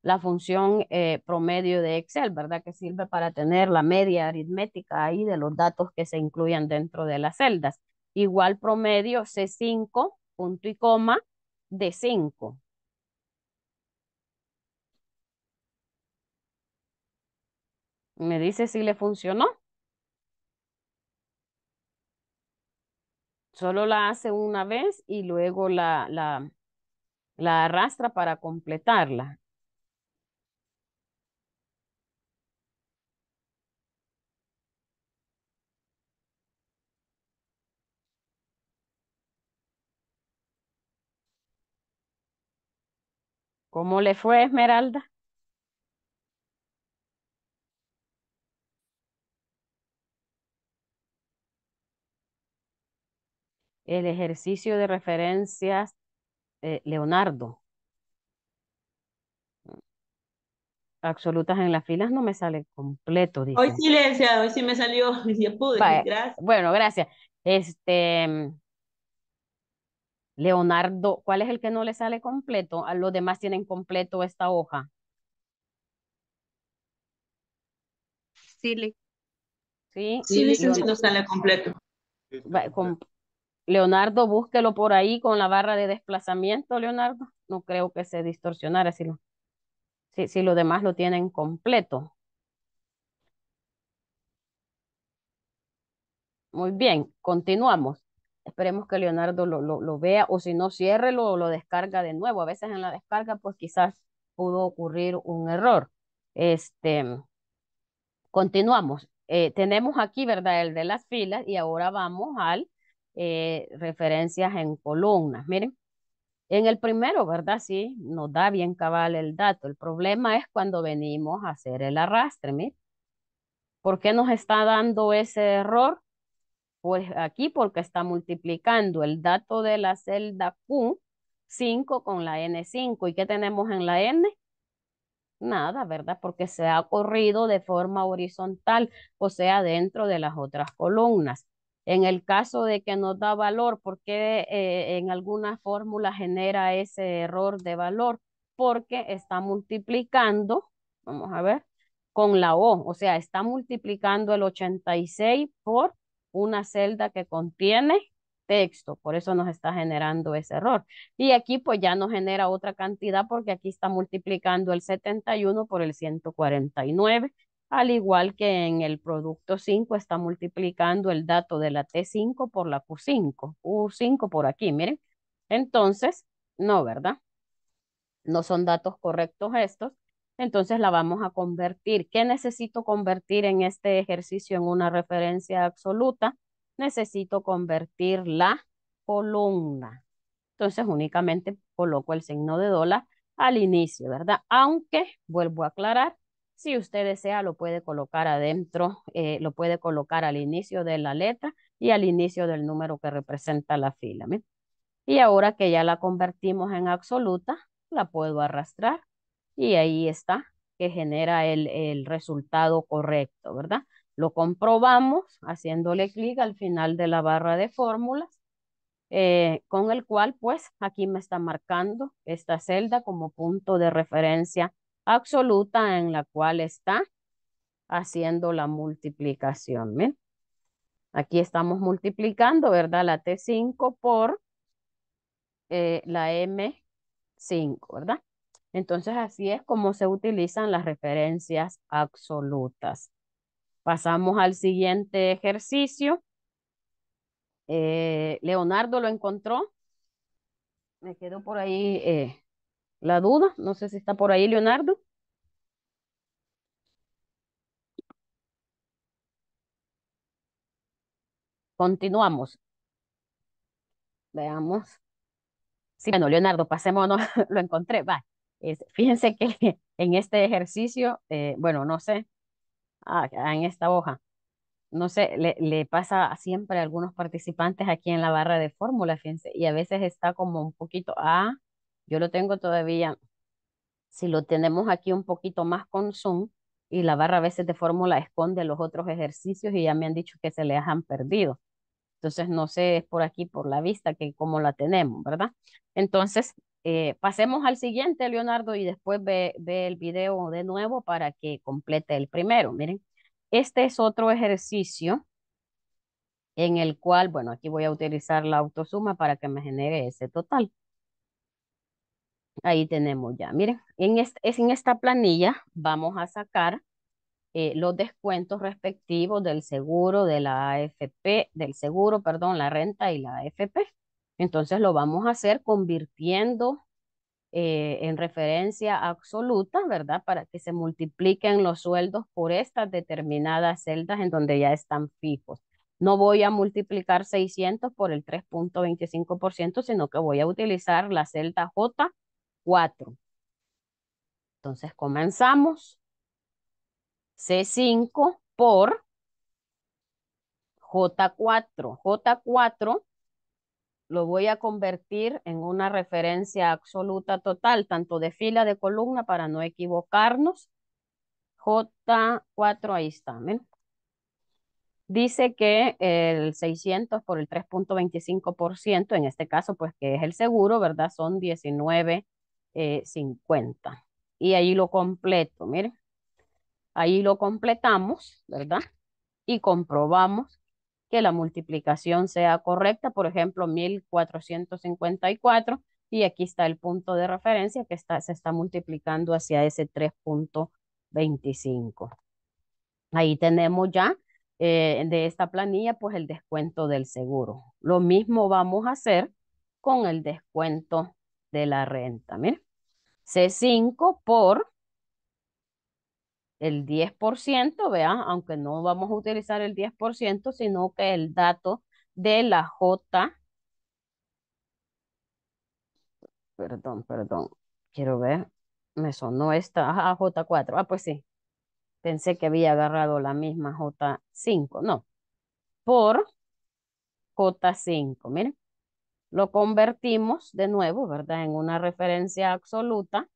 la función eh, promedio de Excel, ¿verdad? Que sirve para tener la media aritmética ahí de los datos que se incluyan dentro de las celdas. Igual promedio C5, punto y coma, de 5. Me dice si le funcionó. Solo la hace una vez y luego la, la, la arrastra para completarla. ¿Cómo le fue, Esmeralda? el ejercicio de referencias Leonardo. Absolutas en las filas no me sale completo. Hoy sí, hoy sí me salió, ya pude, gracias. Bueno, gracias. Este, Leonardo, ¿cuál es el que no le sale completo? A ah, los demás tienen completo esta hoja. Sí, le... Sí, sí, no sale completo. Leonardo, búsquelo por ahí con la barra de desplazamiento, Leonardo. No creo que se distorsionara si, lo, demás lo tienen completo. Muy bien, continuamos. Esperemos que Leonardo lo, vea o si no, cierre o lo descarga de nuevo. A veces en la descarga, pues quizás pudo ocurrir un error. Este, continuamos. Eh, tenemos aquí, ¿verdad? El de las filas y ahora vamos al eh, referencias en columnas. Miren, en el primero, ¿verdad? Sí, nos da bien cabal el dato. El problema es cuando venimos a hacer el arrastre, ¿Por qué nos está dando ese error? Pues aquí porque está multiplicando el dato de la celda Q 5 con la N5. ¿Y qué tenemos en la N? Nada, ¿verdad? Porque se ha corrido de forma horizontal, o sea, dentro de las otras columnas. En el caso de que nos da valor, ¿por qué eh, en alguna fórmula genera ese error de valor? Porque está multiplicando, vamos a ver, con la O, o sea, está multiplicando el 86 por una celda que contiene texto, por eso nos está generando ese error. Y aquí pues ya nos genera otra cantidad porque aquí está multiplicando el 71 por el 149 al igual que en el producto 5 está multiplicando el dato de la T5 por la Q5, U5 por aquí, miren. Entonces, no, ¿verdad? No son datos correctos estos. Entonces la vamos a convertir. ¿Qué necesito convertir en este ejercicio en una referencia absoluta? Necesito convertir la columna. Entonces únicamente coloco el signo de dólar al inicio, ¿verdad? Aunque, vuelvo a aclarar, si usted desea, lo puede colocar adentro, eh, lo puede colocar al inicio de la letra y al inicio del número que representa la fila. Y ahora que ya la convertimos en absoluta, la puedo arrastrar y ahí está, que genera el, resultado correcto, ¿verdad? Lo comprobamos haciéndole clic al final de la barra de fórmulas, eh, con el cual pues aquí me está marcando esta celda como punto de referencia absoluta en la cual está haciendo la multiplicación. Aquí estamos multiplicando, ¿verdad? La T5 por eh, la M5, ¿verdad? Entonces así es como se utilizan las referencias absolutas. Pasamos al siguiente ejercicio. Eh, Leonardo lo encontró. Me quedo por ahí eh, la duda. No sé si está por ahí Leonardo. Continuamos. Veamos. Sí, bueno, Leonardo, No, lo encontré. Va. fíjense que en este ejercicio, eh, bueno, no sé, ah, ah, en esta hoja, no sé, le, le, pasa siempre a algunos participantes aquí en la barra de fórmula, fíjense, y a veces está como un poquito A, ah, yo lo tengo todavía, si lo tenemos aquí un poquito más con Zoom, y la barra a veces de fórmula esconde los otros ejercicios y ya me han dicho que se les han perdido. Entonces, no sé, es por aquí, por la vista, que cómo la tenemos, ¿verdad? Entonces, eh, pasemos al siguiente, Leonardo, y después ve, ve el video de nuevo para que complete el primero. Miren, este es otro ejercicio en el cual, bueno, aquí voy a utilizar la autosuma para que me genere ese total. Ahí tenemos ya, miren, en, en esta planilla vamos a sacar eh, los descuentos respectivos del seguro, de la AFP, del seguro, perdón, la renta y la AFP. Entonces lo vamos a hacer convirtiendo eh, en referencia absoluta, ¿verdad? Para que se multipliquen los sueldos por estas determinadas celdas en donde ya están fijos. No voy a multiplicar 600 por el 3.25%, sino que voy a utilizar la celda J entonces comenzamos. C5 por J4. J4 lo voy a convertir en una referencia absoluta total, tanto de fila de columna para no equivocarnos. J4, ahí está, ¿ven? Dice que el 600 por el 3.25%, en este caso, pues que es el seguro, ¿verdad? Son 19 50. Eh, y ahí lo completo, miren. Ahí lo completamos, ¿verdad? Y comprobamos que la multiplicación sea correcta, por ejemplo, 1454, y aquí está el punto de referencia que está, se está multiplicando hacia ese 3.25. Ahí tenemos ya eh, de esta planilla, pues el descuento del seguro. Lo mismo vamos a hacer con el descuento de la renta. miren, C5 por el 10%, vean, aunque no vamos a utilizar el 10%, sino que el dato de la J. Perdón, perdón. Quiero ver. Me sonó esta. J4. Ah, pues sí. Pensé que había agarrado la misma J5. No. Por J5. Miren lo convertimos de nuevo, ¿verdad? En una referencia absoluta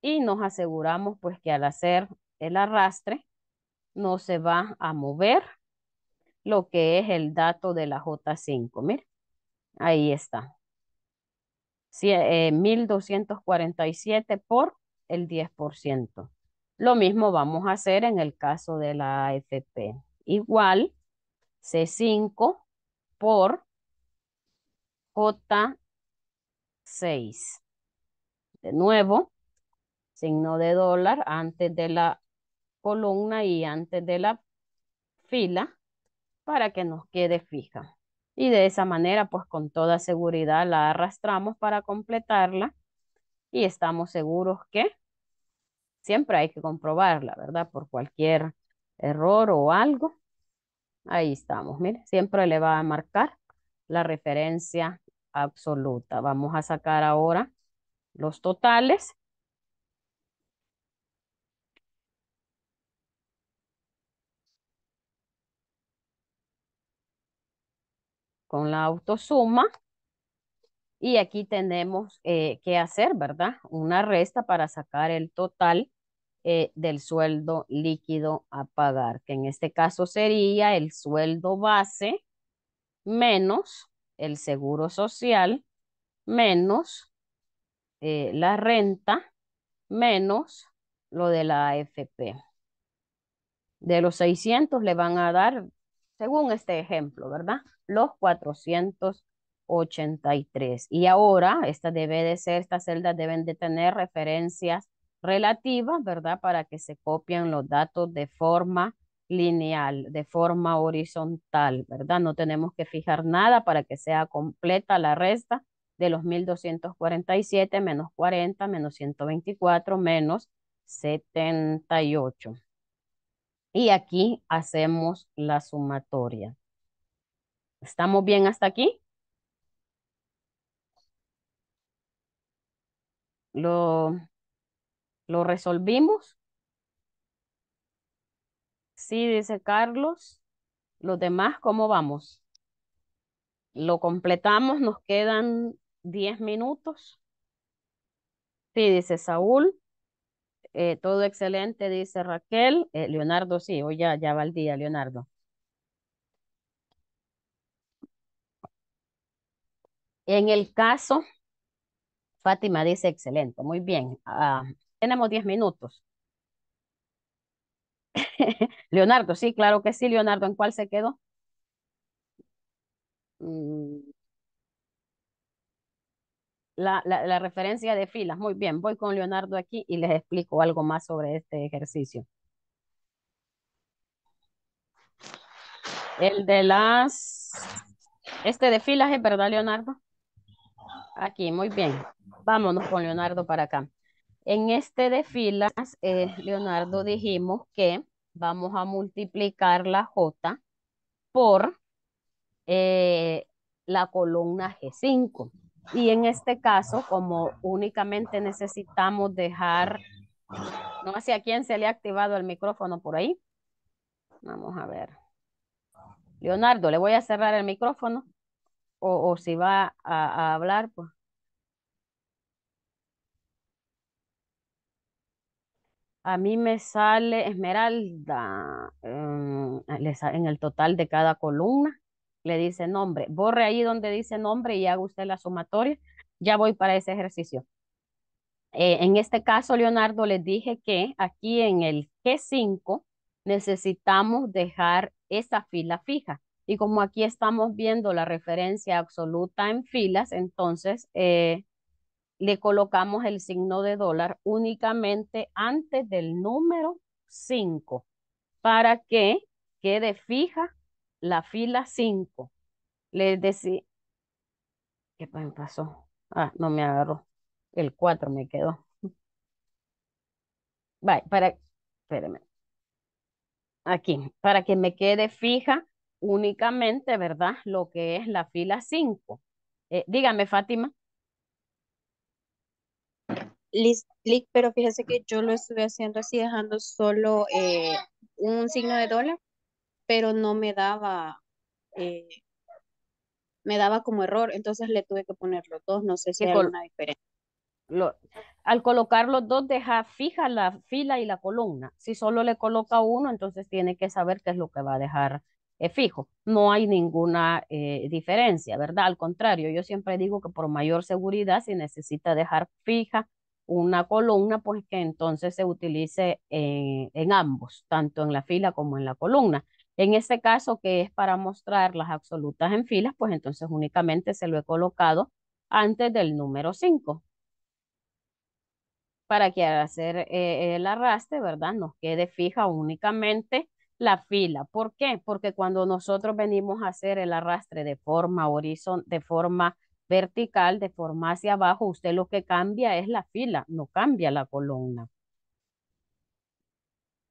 y nos aseguramos pues que al hacer el arrastre no se va a mover lo que es el dato de la J5. Miren, ahí está. 1247 eh, por el 10%. Lo mismo vamos a hacer en el caso de la AFP. Igual C5 por J6. De nuevo, signo de dólar antes de la columna y antes de la fila para que nos quede fija. Y de esa manera, pues con toda seguridad la arrastramos para completarla y estamos seguros que siempre hay que comprobarla, ¿verdad? Por cualquier error o algo. Ahí estamos, mire, siempre le va a marcar la referencia absoluta. Vamos a sacar ahora los totales. Con la autosuma. Y aquí tenemos eh, que hacer, ¿verdad? Una resta para sacar el total eh, del sueldo líquido a pagar, que en este caso sería el sueldo base menos el seguro social menos eh, la renta menos lo de la AFP. De los 600 le van a dar, según este ejemplo, ¿verdad? Los 483. Y ahora, esta debe de ser, estas celdas deben de tener referencias relativas, ¿verdad? Para que se copien los datos de forma lineal, de forma horizontal, ¿verdad? No tenemos que fijar nada para que sea completa la resta de los 1247 menos 40 menos 124 menos 78. Y aquí hacemos la sumatoria. ¿Estamos bien hasta aquí? ¿Lo, lo resolvimos? Sí, dice Carlos. Los demás, ¿cómo vamos? Lo completamos, nos quedan 10 minutos. Sí, dice Saúl. Eh, todo excelente, dice Raquel. Eh, Leonardo, sí, hoy ya, ya va el día, Leonardo. En el caso, Fátima dice excelente, muy bien. Ah, tenemos 10 minutos. Leonardo, sí, claro que sí, Leonardo, ¿en cuál se quedó? Mm. La, referencia de filas, muy bien, voy con Leonardo aquí y les explico algo más sobre este ejercicio. El de las... Este de filas es verdad, Leonardo. Aquí, muy bien. Vámonos con Leonardo para acá. En este de filas, eh, Leonardo, dijimos que vamos a multiplicar la J por eh, la columna G5. Y en este caso, como únicamente necesitamos dejar, no sé a quién se le ha activado el micrófono por ahí. Vamos a ver. Leonardo, le voy a cerrar el micrófono. O, si va a hablar, pues A mí me sale esmeralda em, en el total de cada columna. Le dice nombre. Borre ahí donde dice nombre y haga usted la sumatoria. Ya voy para ese ejercicio. Eh, en este caso, Leonardo, les dije que aquí en el G5 necesitamos dejar esa fila fija. Y como aquí estamos viendo la referencia absoluta en filas, entonces eh, le colocamos el signo de dólar únicamente antes del número 5 para que quede fija la fila 5. le decía, ¿qué pasó? Ah, no me agarró. El 4 me quedó. va, para, espérame. Aquí, para que me quede fija únicamente, ¿verdad? Lo que es la fila 5. Eh, dígame, Fátima list, pero fíjese que yo lo estuve haciendo así, dejando solo eh, un signo de dólar, pero no me daba, eh, me daba como error, entonces le tuve que poner los dos, no sé si hay alguna diferencia. al colocar los dos deja fija la fila y la columna. Si solo le coloca uno, entonces tiene que saber qué es lo que va a dejar eh, fijo. No hay ninguna diferencia, ¿verdad? Al contrario, yo siempre digo que por mayor seguridad, si necesita dejar fija una columna, pues que entonces se utilice en, ambos, tanto en la fila como en la columna. En este caso, que es para mostrar las absolutas en filas, pues entonces únicamente se lo he colocado antes del número 5. Para que al hacer eh, el arrastre, ¿verdad? Nos quede fija únicamente la fila. ¿Por qué? Porque cuando nosotros venimos a hacer el arrastre de forma horizontal, de forma vertical de forma hacia abajo, usted lo que cambia es la fila, no cambia la columna.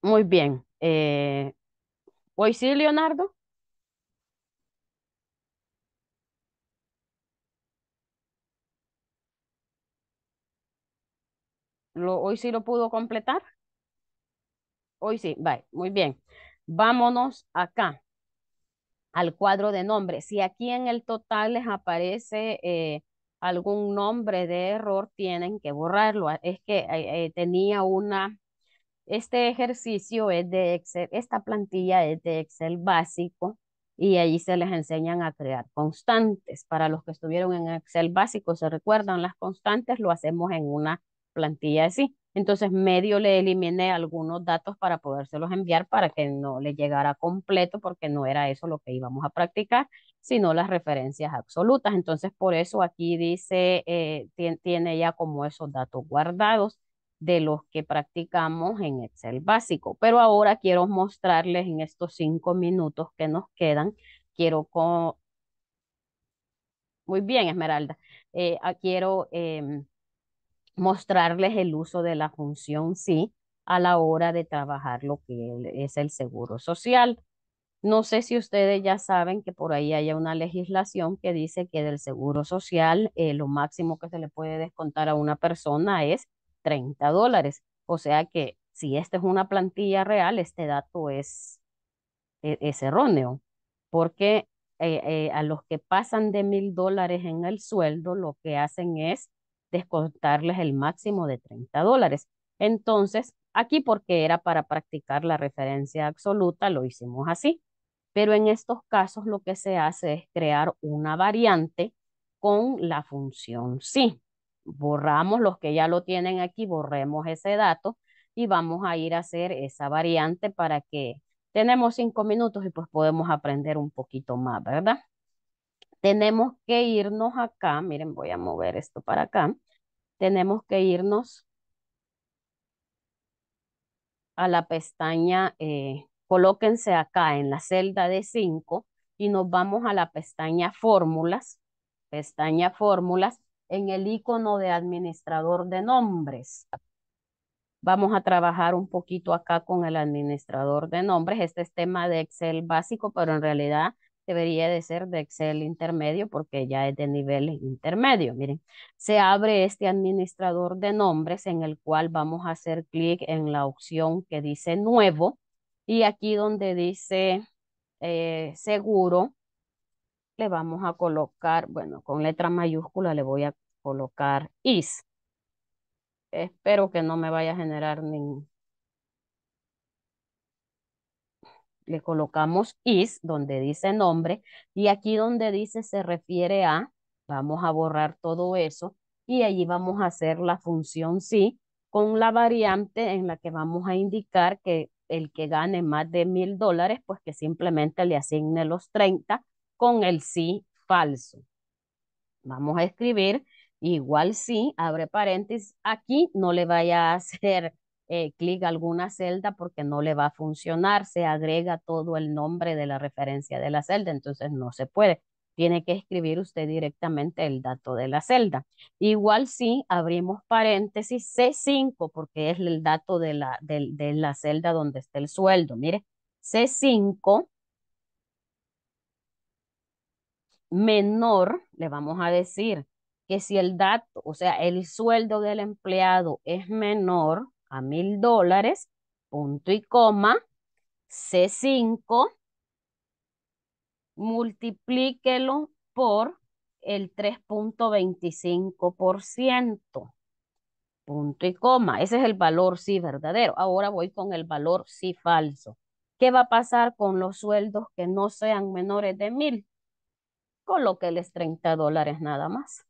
Muy bien. ¿Hoy eh, sí, Leonardo? ¿Hoy sí lo pudo completar? Hoy sí, va, muy bien. Vámonos acá al cuadro de nombres. Si aquí en el total les aparece eh, algún nombre de error, tienen que borrarlo. Ah, es que eh, eh, tenía una, este ejercicio es de Excel, esta plantilla es de Excel básico y ahí se les enseñan a crear constantes. Para los que estuvieron en Excel básico, se recuerdan las constantes, lo hacemos en una plantilla así. Entonces medio le eliminé algunos datos para podérselos enviar para que no le llegara completo porque no era eso lo que íbamos a practicar, sino las referencias absolutas. Entonces por eso aquí dice, eh, tiene ya como esos datos guardados de los que practicamos en Excel básico. Pero ahora quiero mostrarles en estos cinco minutos que nos quedan, quiero... Muy bien, Esmeralda. Eh, ah, quiero em, mostrarles el uso de la función sí a la hora de trabajar lo que es el seguro social. No sé si ustedes ya saben que por ahí hay una legislación que dice que del seguro social eh, lo máximo que se le puede descontar a una persona es 30 dólares. O sea que si esta es una plantilla real, este dato es, e-, es, erróneo, porque eh, eh, a los que pasan de mil dólares en el sueldo, lo que hacen es descontarles el máximo de 30 dólares. Entonces, aquí porque era para practicar la referencia absoluta, lo hicimos así. Pero en estos casos lo que se hace es crear una variante con la función sí. Borramos los que ya lo tienen aquí, borremos ese dato y vamos a ir a hacer esa variante para que tenemos cinco minutos y pues podemos aprender un poquito más, ¿verdad? Tenemos que irnos acá, miren, voy a mover esto para acá tenemos que irnos a la pestaña, eh, colóquense acá en la celda de 5 y nos vamos a la pestaña fórmulas, pestaña fórmulas, en el icono de administrador de nombres. Vamos a trabajar un poquito acá con el administrador de nombres. Este es tema de Excel básico, pero en realidad debería de ser de Excel intermedio porque ya es de nivel intermedio. Miren, se abre este administrador de nombres en el cual vamos a hacer clic en la opción que dice nuevo y aquí donde dice eh, seguro le vamos a colocar, bueno, con letra mayúscula le voy a colocar is. Espero que no me vaya a generar ningún le colocamos is, donde dice nombre, y aquí donde dice se refiere a, vamos a borrar todo eso, y allí vamos a hacer la función sí, con la variante en la que vamos a indicar que el que gane más de mil dólares, pues que simplemente le asigne los 30 con el sí falso. Vamos a escribir igual sí, abre paréntesis, aquí no le vaya a hacer eh, clic alguna celda porque no le va a funcionar, se agrega todo el nombre de la referencia de la celda, entonces no se puede. Tiene que escribir usted directamente el dato de la celda. Igual si abrimos paréntesis C5 porque es el dato de la, de la celda donde está el sueldo. Mire, C5 menor, le vamos a decir que si el dato, o sea, el sueldo del empleado es menor, a mil dólares, punto y coma, C5, multiplíquelo por el 3.25%. Punto y coma. Ese es el valor sí verdadero. Ahora voy con el valor sí falso. ¿Qué va a pasar con los sueldos que no sean menores de mil? Coloqueles 30 dólares nada más.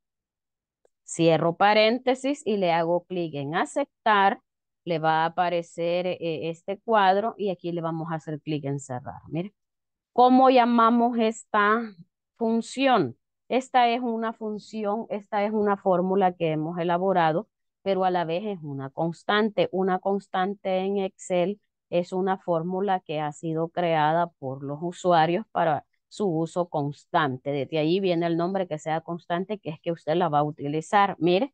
Cierro paréntesis y le hago clic en aceptar le va a aparecer eh, este cuadro y aquí le vamos a hacer clic en cerrar. Mire, ¿cómo llamamos esta función? Esta es una función, esta es una fórmula que hemos elaborado, pero a la vez es una constante. Una constante en Excel es una fórmula que ha sido creada por los usuarios para su uso constante. Desde ahí viene el nombre que sea constante, que es que usted la va a utilizar. Mire,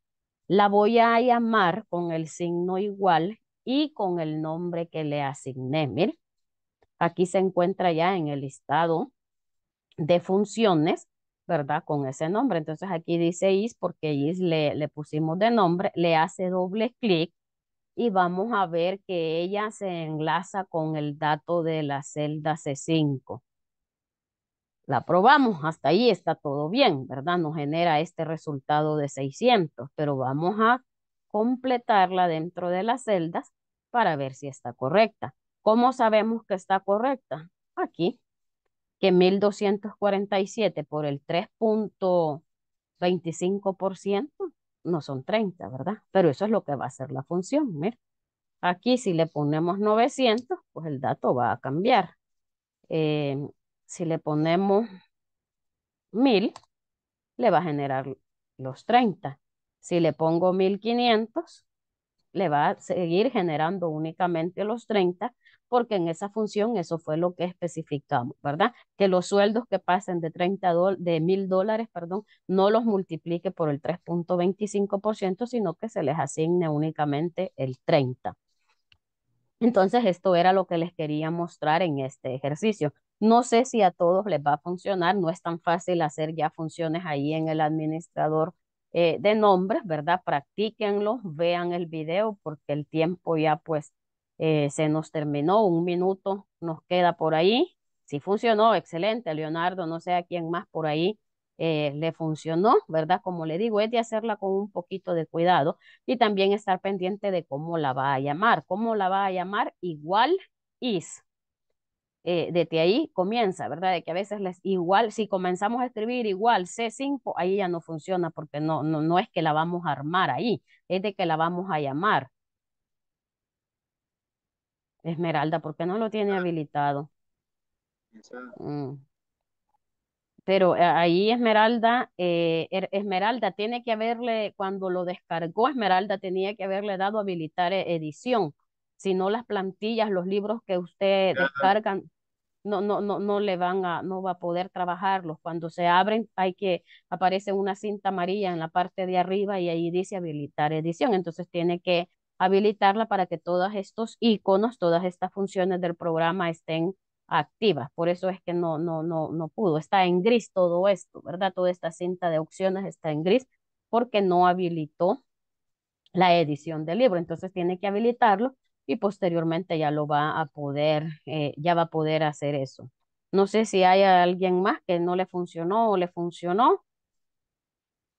la voy a llamar con el signo igual y con el nombre que le asigné. Miren, aquí se encuentra ya en el listado de funciones, ¿verdad? Con ese nombre. Entonces aquí dice is porque is le, le pusimos de nombre, le hace doble clic y vamos a ver que ella se enlaza con el dato de la celda C5 la probamos, hasta ahí está todo bien, ¿verdad? Nos genera este resultado de 600, pero vamos a completarla dentro de las celdas para ver si está correcta. ¿Cómo sabemos que está correcta? Aquí, que 1247 por el 3.25% no son 30, ¿verdad? Pero eso es lo que va a hacer la función, mira. Aquí si le ponemos 900, pues el dato va a cambiar. Eh, si le ponemos 1000, le va a generar los 30. Si le pongo 1500, le va a seguir generando únicamente los 30, porque en esa función eso fue lo que especificamos, ¿verdad? Que los sueldos que pasen de 30 de 1000 dólares, perdón, no los multiplique por el 3.25%, sino que se les asigne únicamente el 30. Entonces, esto era lo que les quería mostrar en este ejercicio. No sé si a todos les va a funcionar, no es tan fácil hacer ya funciones ahí en el administrador eh, de nombres, ¿verdad? Practíquenlo, vean el video porque el tiempo ya pues eh, se nos terminó, un minuto nos queda por ahí. Si funcionó, excelente, Leonardo, no sé a quién más por ahí eh, le funcionó, ¿verdad? Como le digo, es de hacerla con un poquito de cuidado y también estar pendiente de cómo la va a llamar, cómo la va a llamar igual is, eh, desde ahí comienza, ¿verdad? De que a veces les, igual, si comenzamos a escribir igual C5, ahí ya no funciona porque no, no, no es que la vamos a armar ahí, es de que la vamos a llamar. Esmeralda, ¿por qué no lo tiene ah. habilitado? Mm. Pero eh, ahí Esmeralda, eh, er, Esmeralda tiene que haberle, cuando lo descargó Esmeralda tenía que haberle dado habilitar edición si no, las plantillas, los libros que usted descarga, descargan, no, no, no, no le van a, no va a poder trabajarlos. Cuando se abren, hay que, aparece una cinta amarilla en la parte de arriba y ahí dice habilitar edición. Entonces tiene que habilitarla para que todos estos iconos, todas estas funciones del programa estén activas. Por eso es que no, no, no, no pudo. Está en gris todo esto, ¿verdad? Toda esta cinta de opciones está en gris porque no habilitó la edición del libro. Entonces tiene que habilitarlo y posteriormente ya lo va a poder, eh, ya va a poder hacer eso. No sé si hay alguien más que no le funcionó o le funcionó.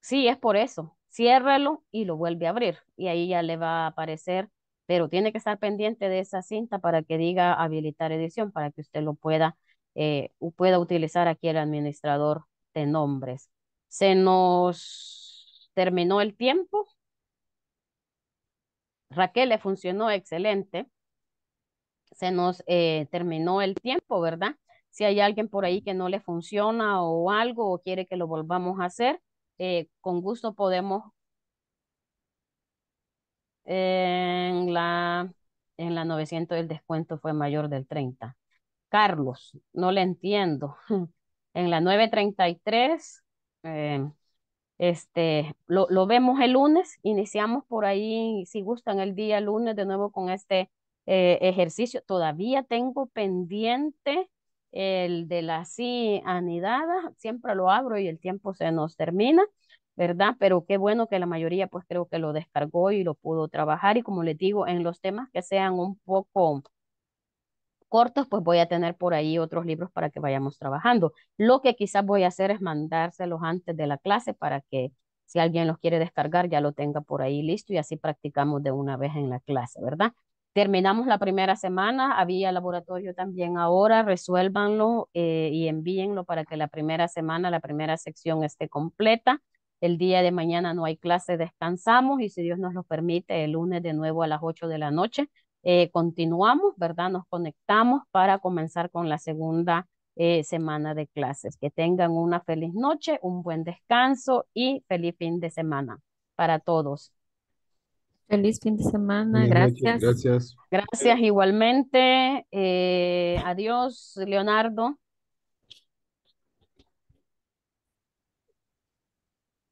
Sí, es por eso. Ciérralo y lo vuelve a abrir y ahí ya le va a aparecer, pero tiene que estar pendiente de esa cinta para que diga habilitar edición, para que usted lo pueda, eh, pueda utilizar aquí el administrador de nombres. Se nos terminó el tiempo. Raquel le funcionó excelente. Se nos eh, terminó el tiempo, ¿verdad? Si hay alguien por ahí que no le funciona o algo o quiere que lo volvamos a hacer, eh, con gusto podemos en la, en la 900 el descuento fue mayor del 30. Carlos, no le entiendo. En la 933, eh, este, lo, vemos el lunes, iniciamos por ahí, si gustan, el día lunes de nuevo con este eh, ejercicio. Todavía tengo pendiente el de la sí anidada, siempre lo abro y el tiempo se nos termina, ¿verdad? Pero qué bueno que la mayoría pues creo que lo descargó y lo pudo trabajar y como les digo, en los temas que sean un poco cortos, pues voy a tener por ahí otros libros para que vayamos trabajando. Lo que quizás voy a hacer es mandárselos antes de la clase para que si alguien los quiere descargar ya lo tenga por ahí listo y así practicamos de una vez en la clase, ¿verdad? Terminamos la primera semana, había laboratorio también ahora, resuélvanlo eh, y envíenlo para que la primera semana, la primera sección esté completa. El día de mañana no hay clase, descansamos y si Dios nos lo permite, el lunes de nuevo a las 8 de la noche eh, continuamos, ¿verdad? Nos conectamos para comenzar con la segunda eh, semana de clases. Que tengan una feliz noche, un buen descanso y feliz fin de semana para todos. Feliz fin de semana, gracias. gracias. Gracias igualmente. Eh, adiós, Leonardo.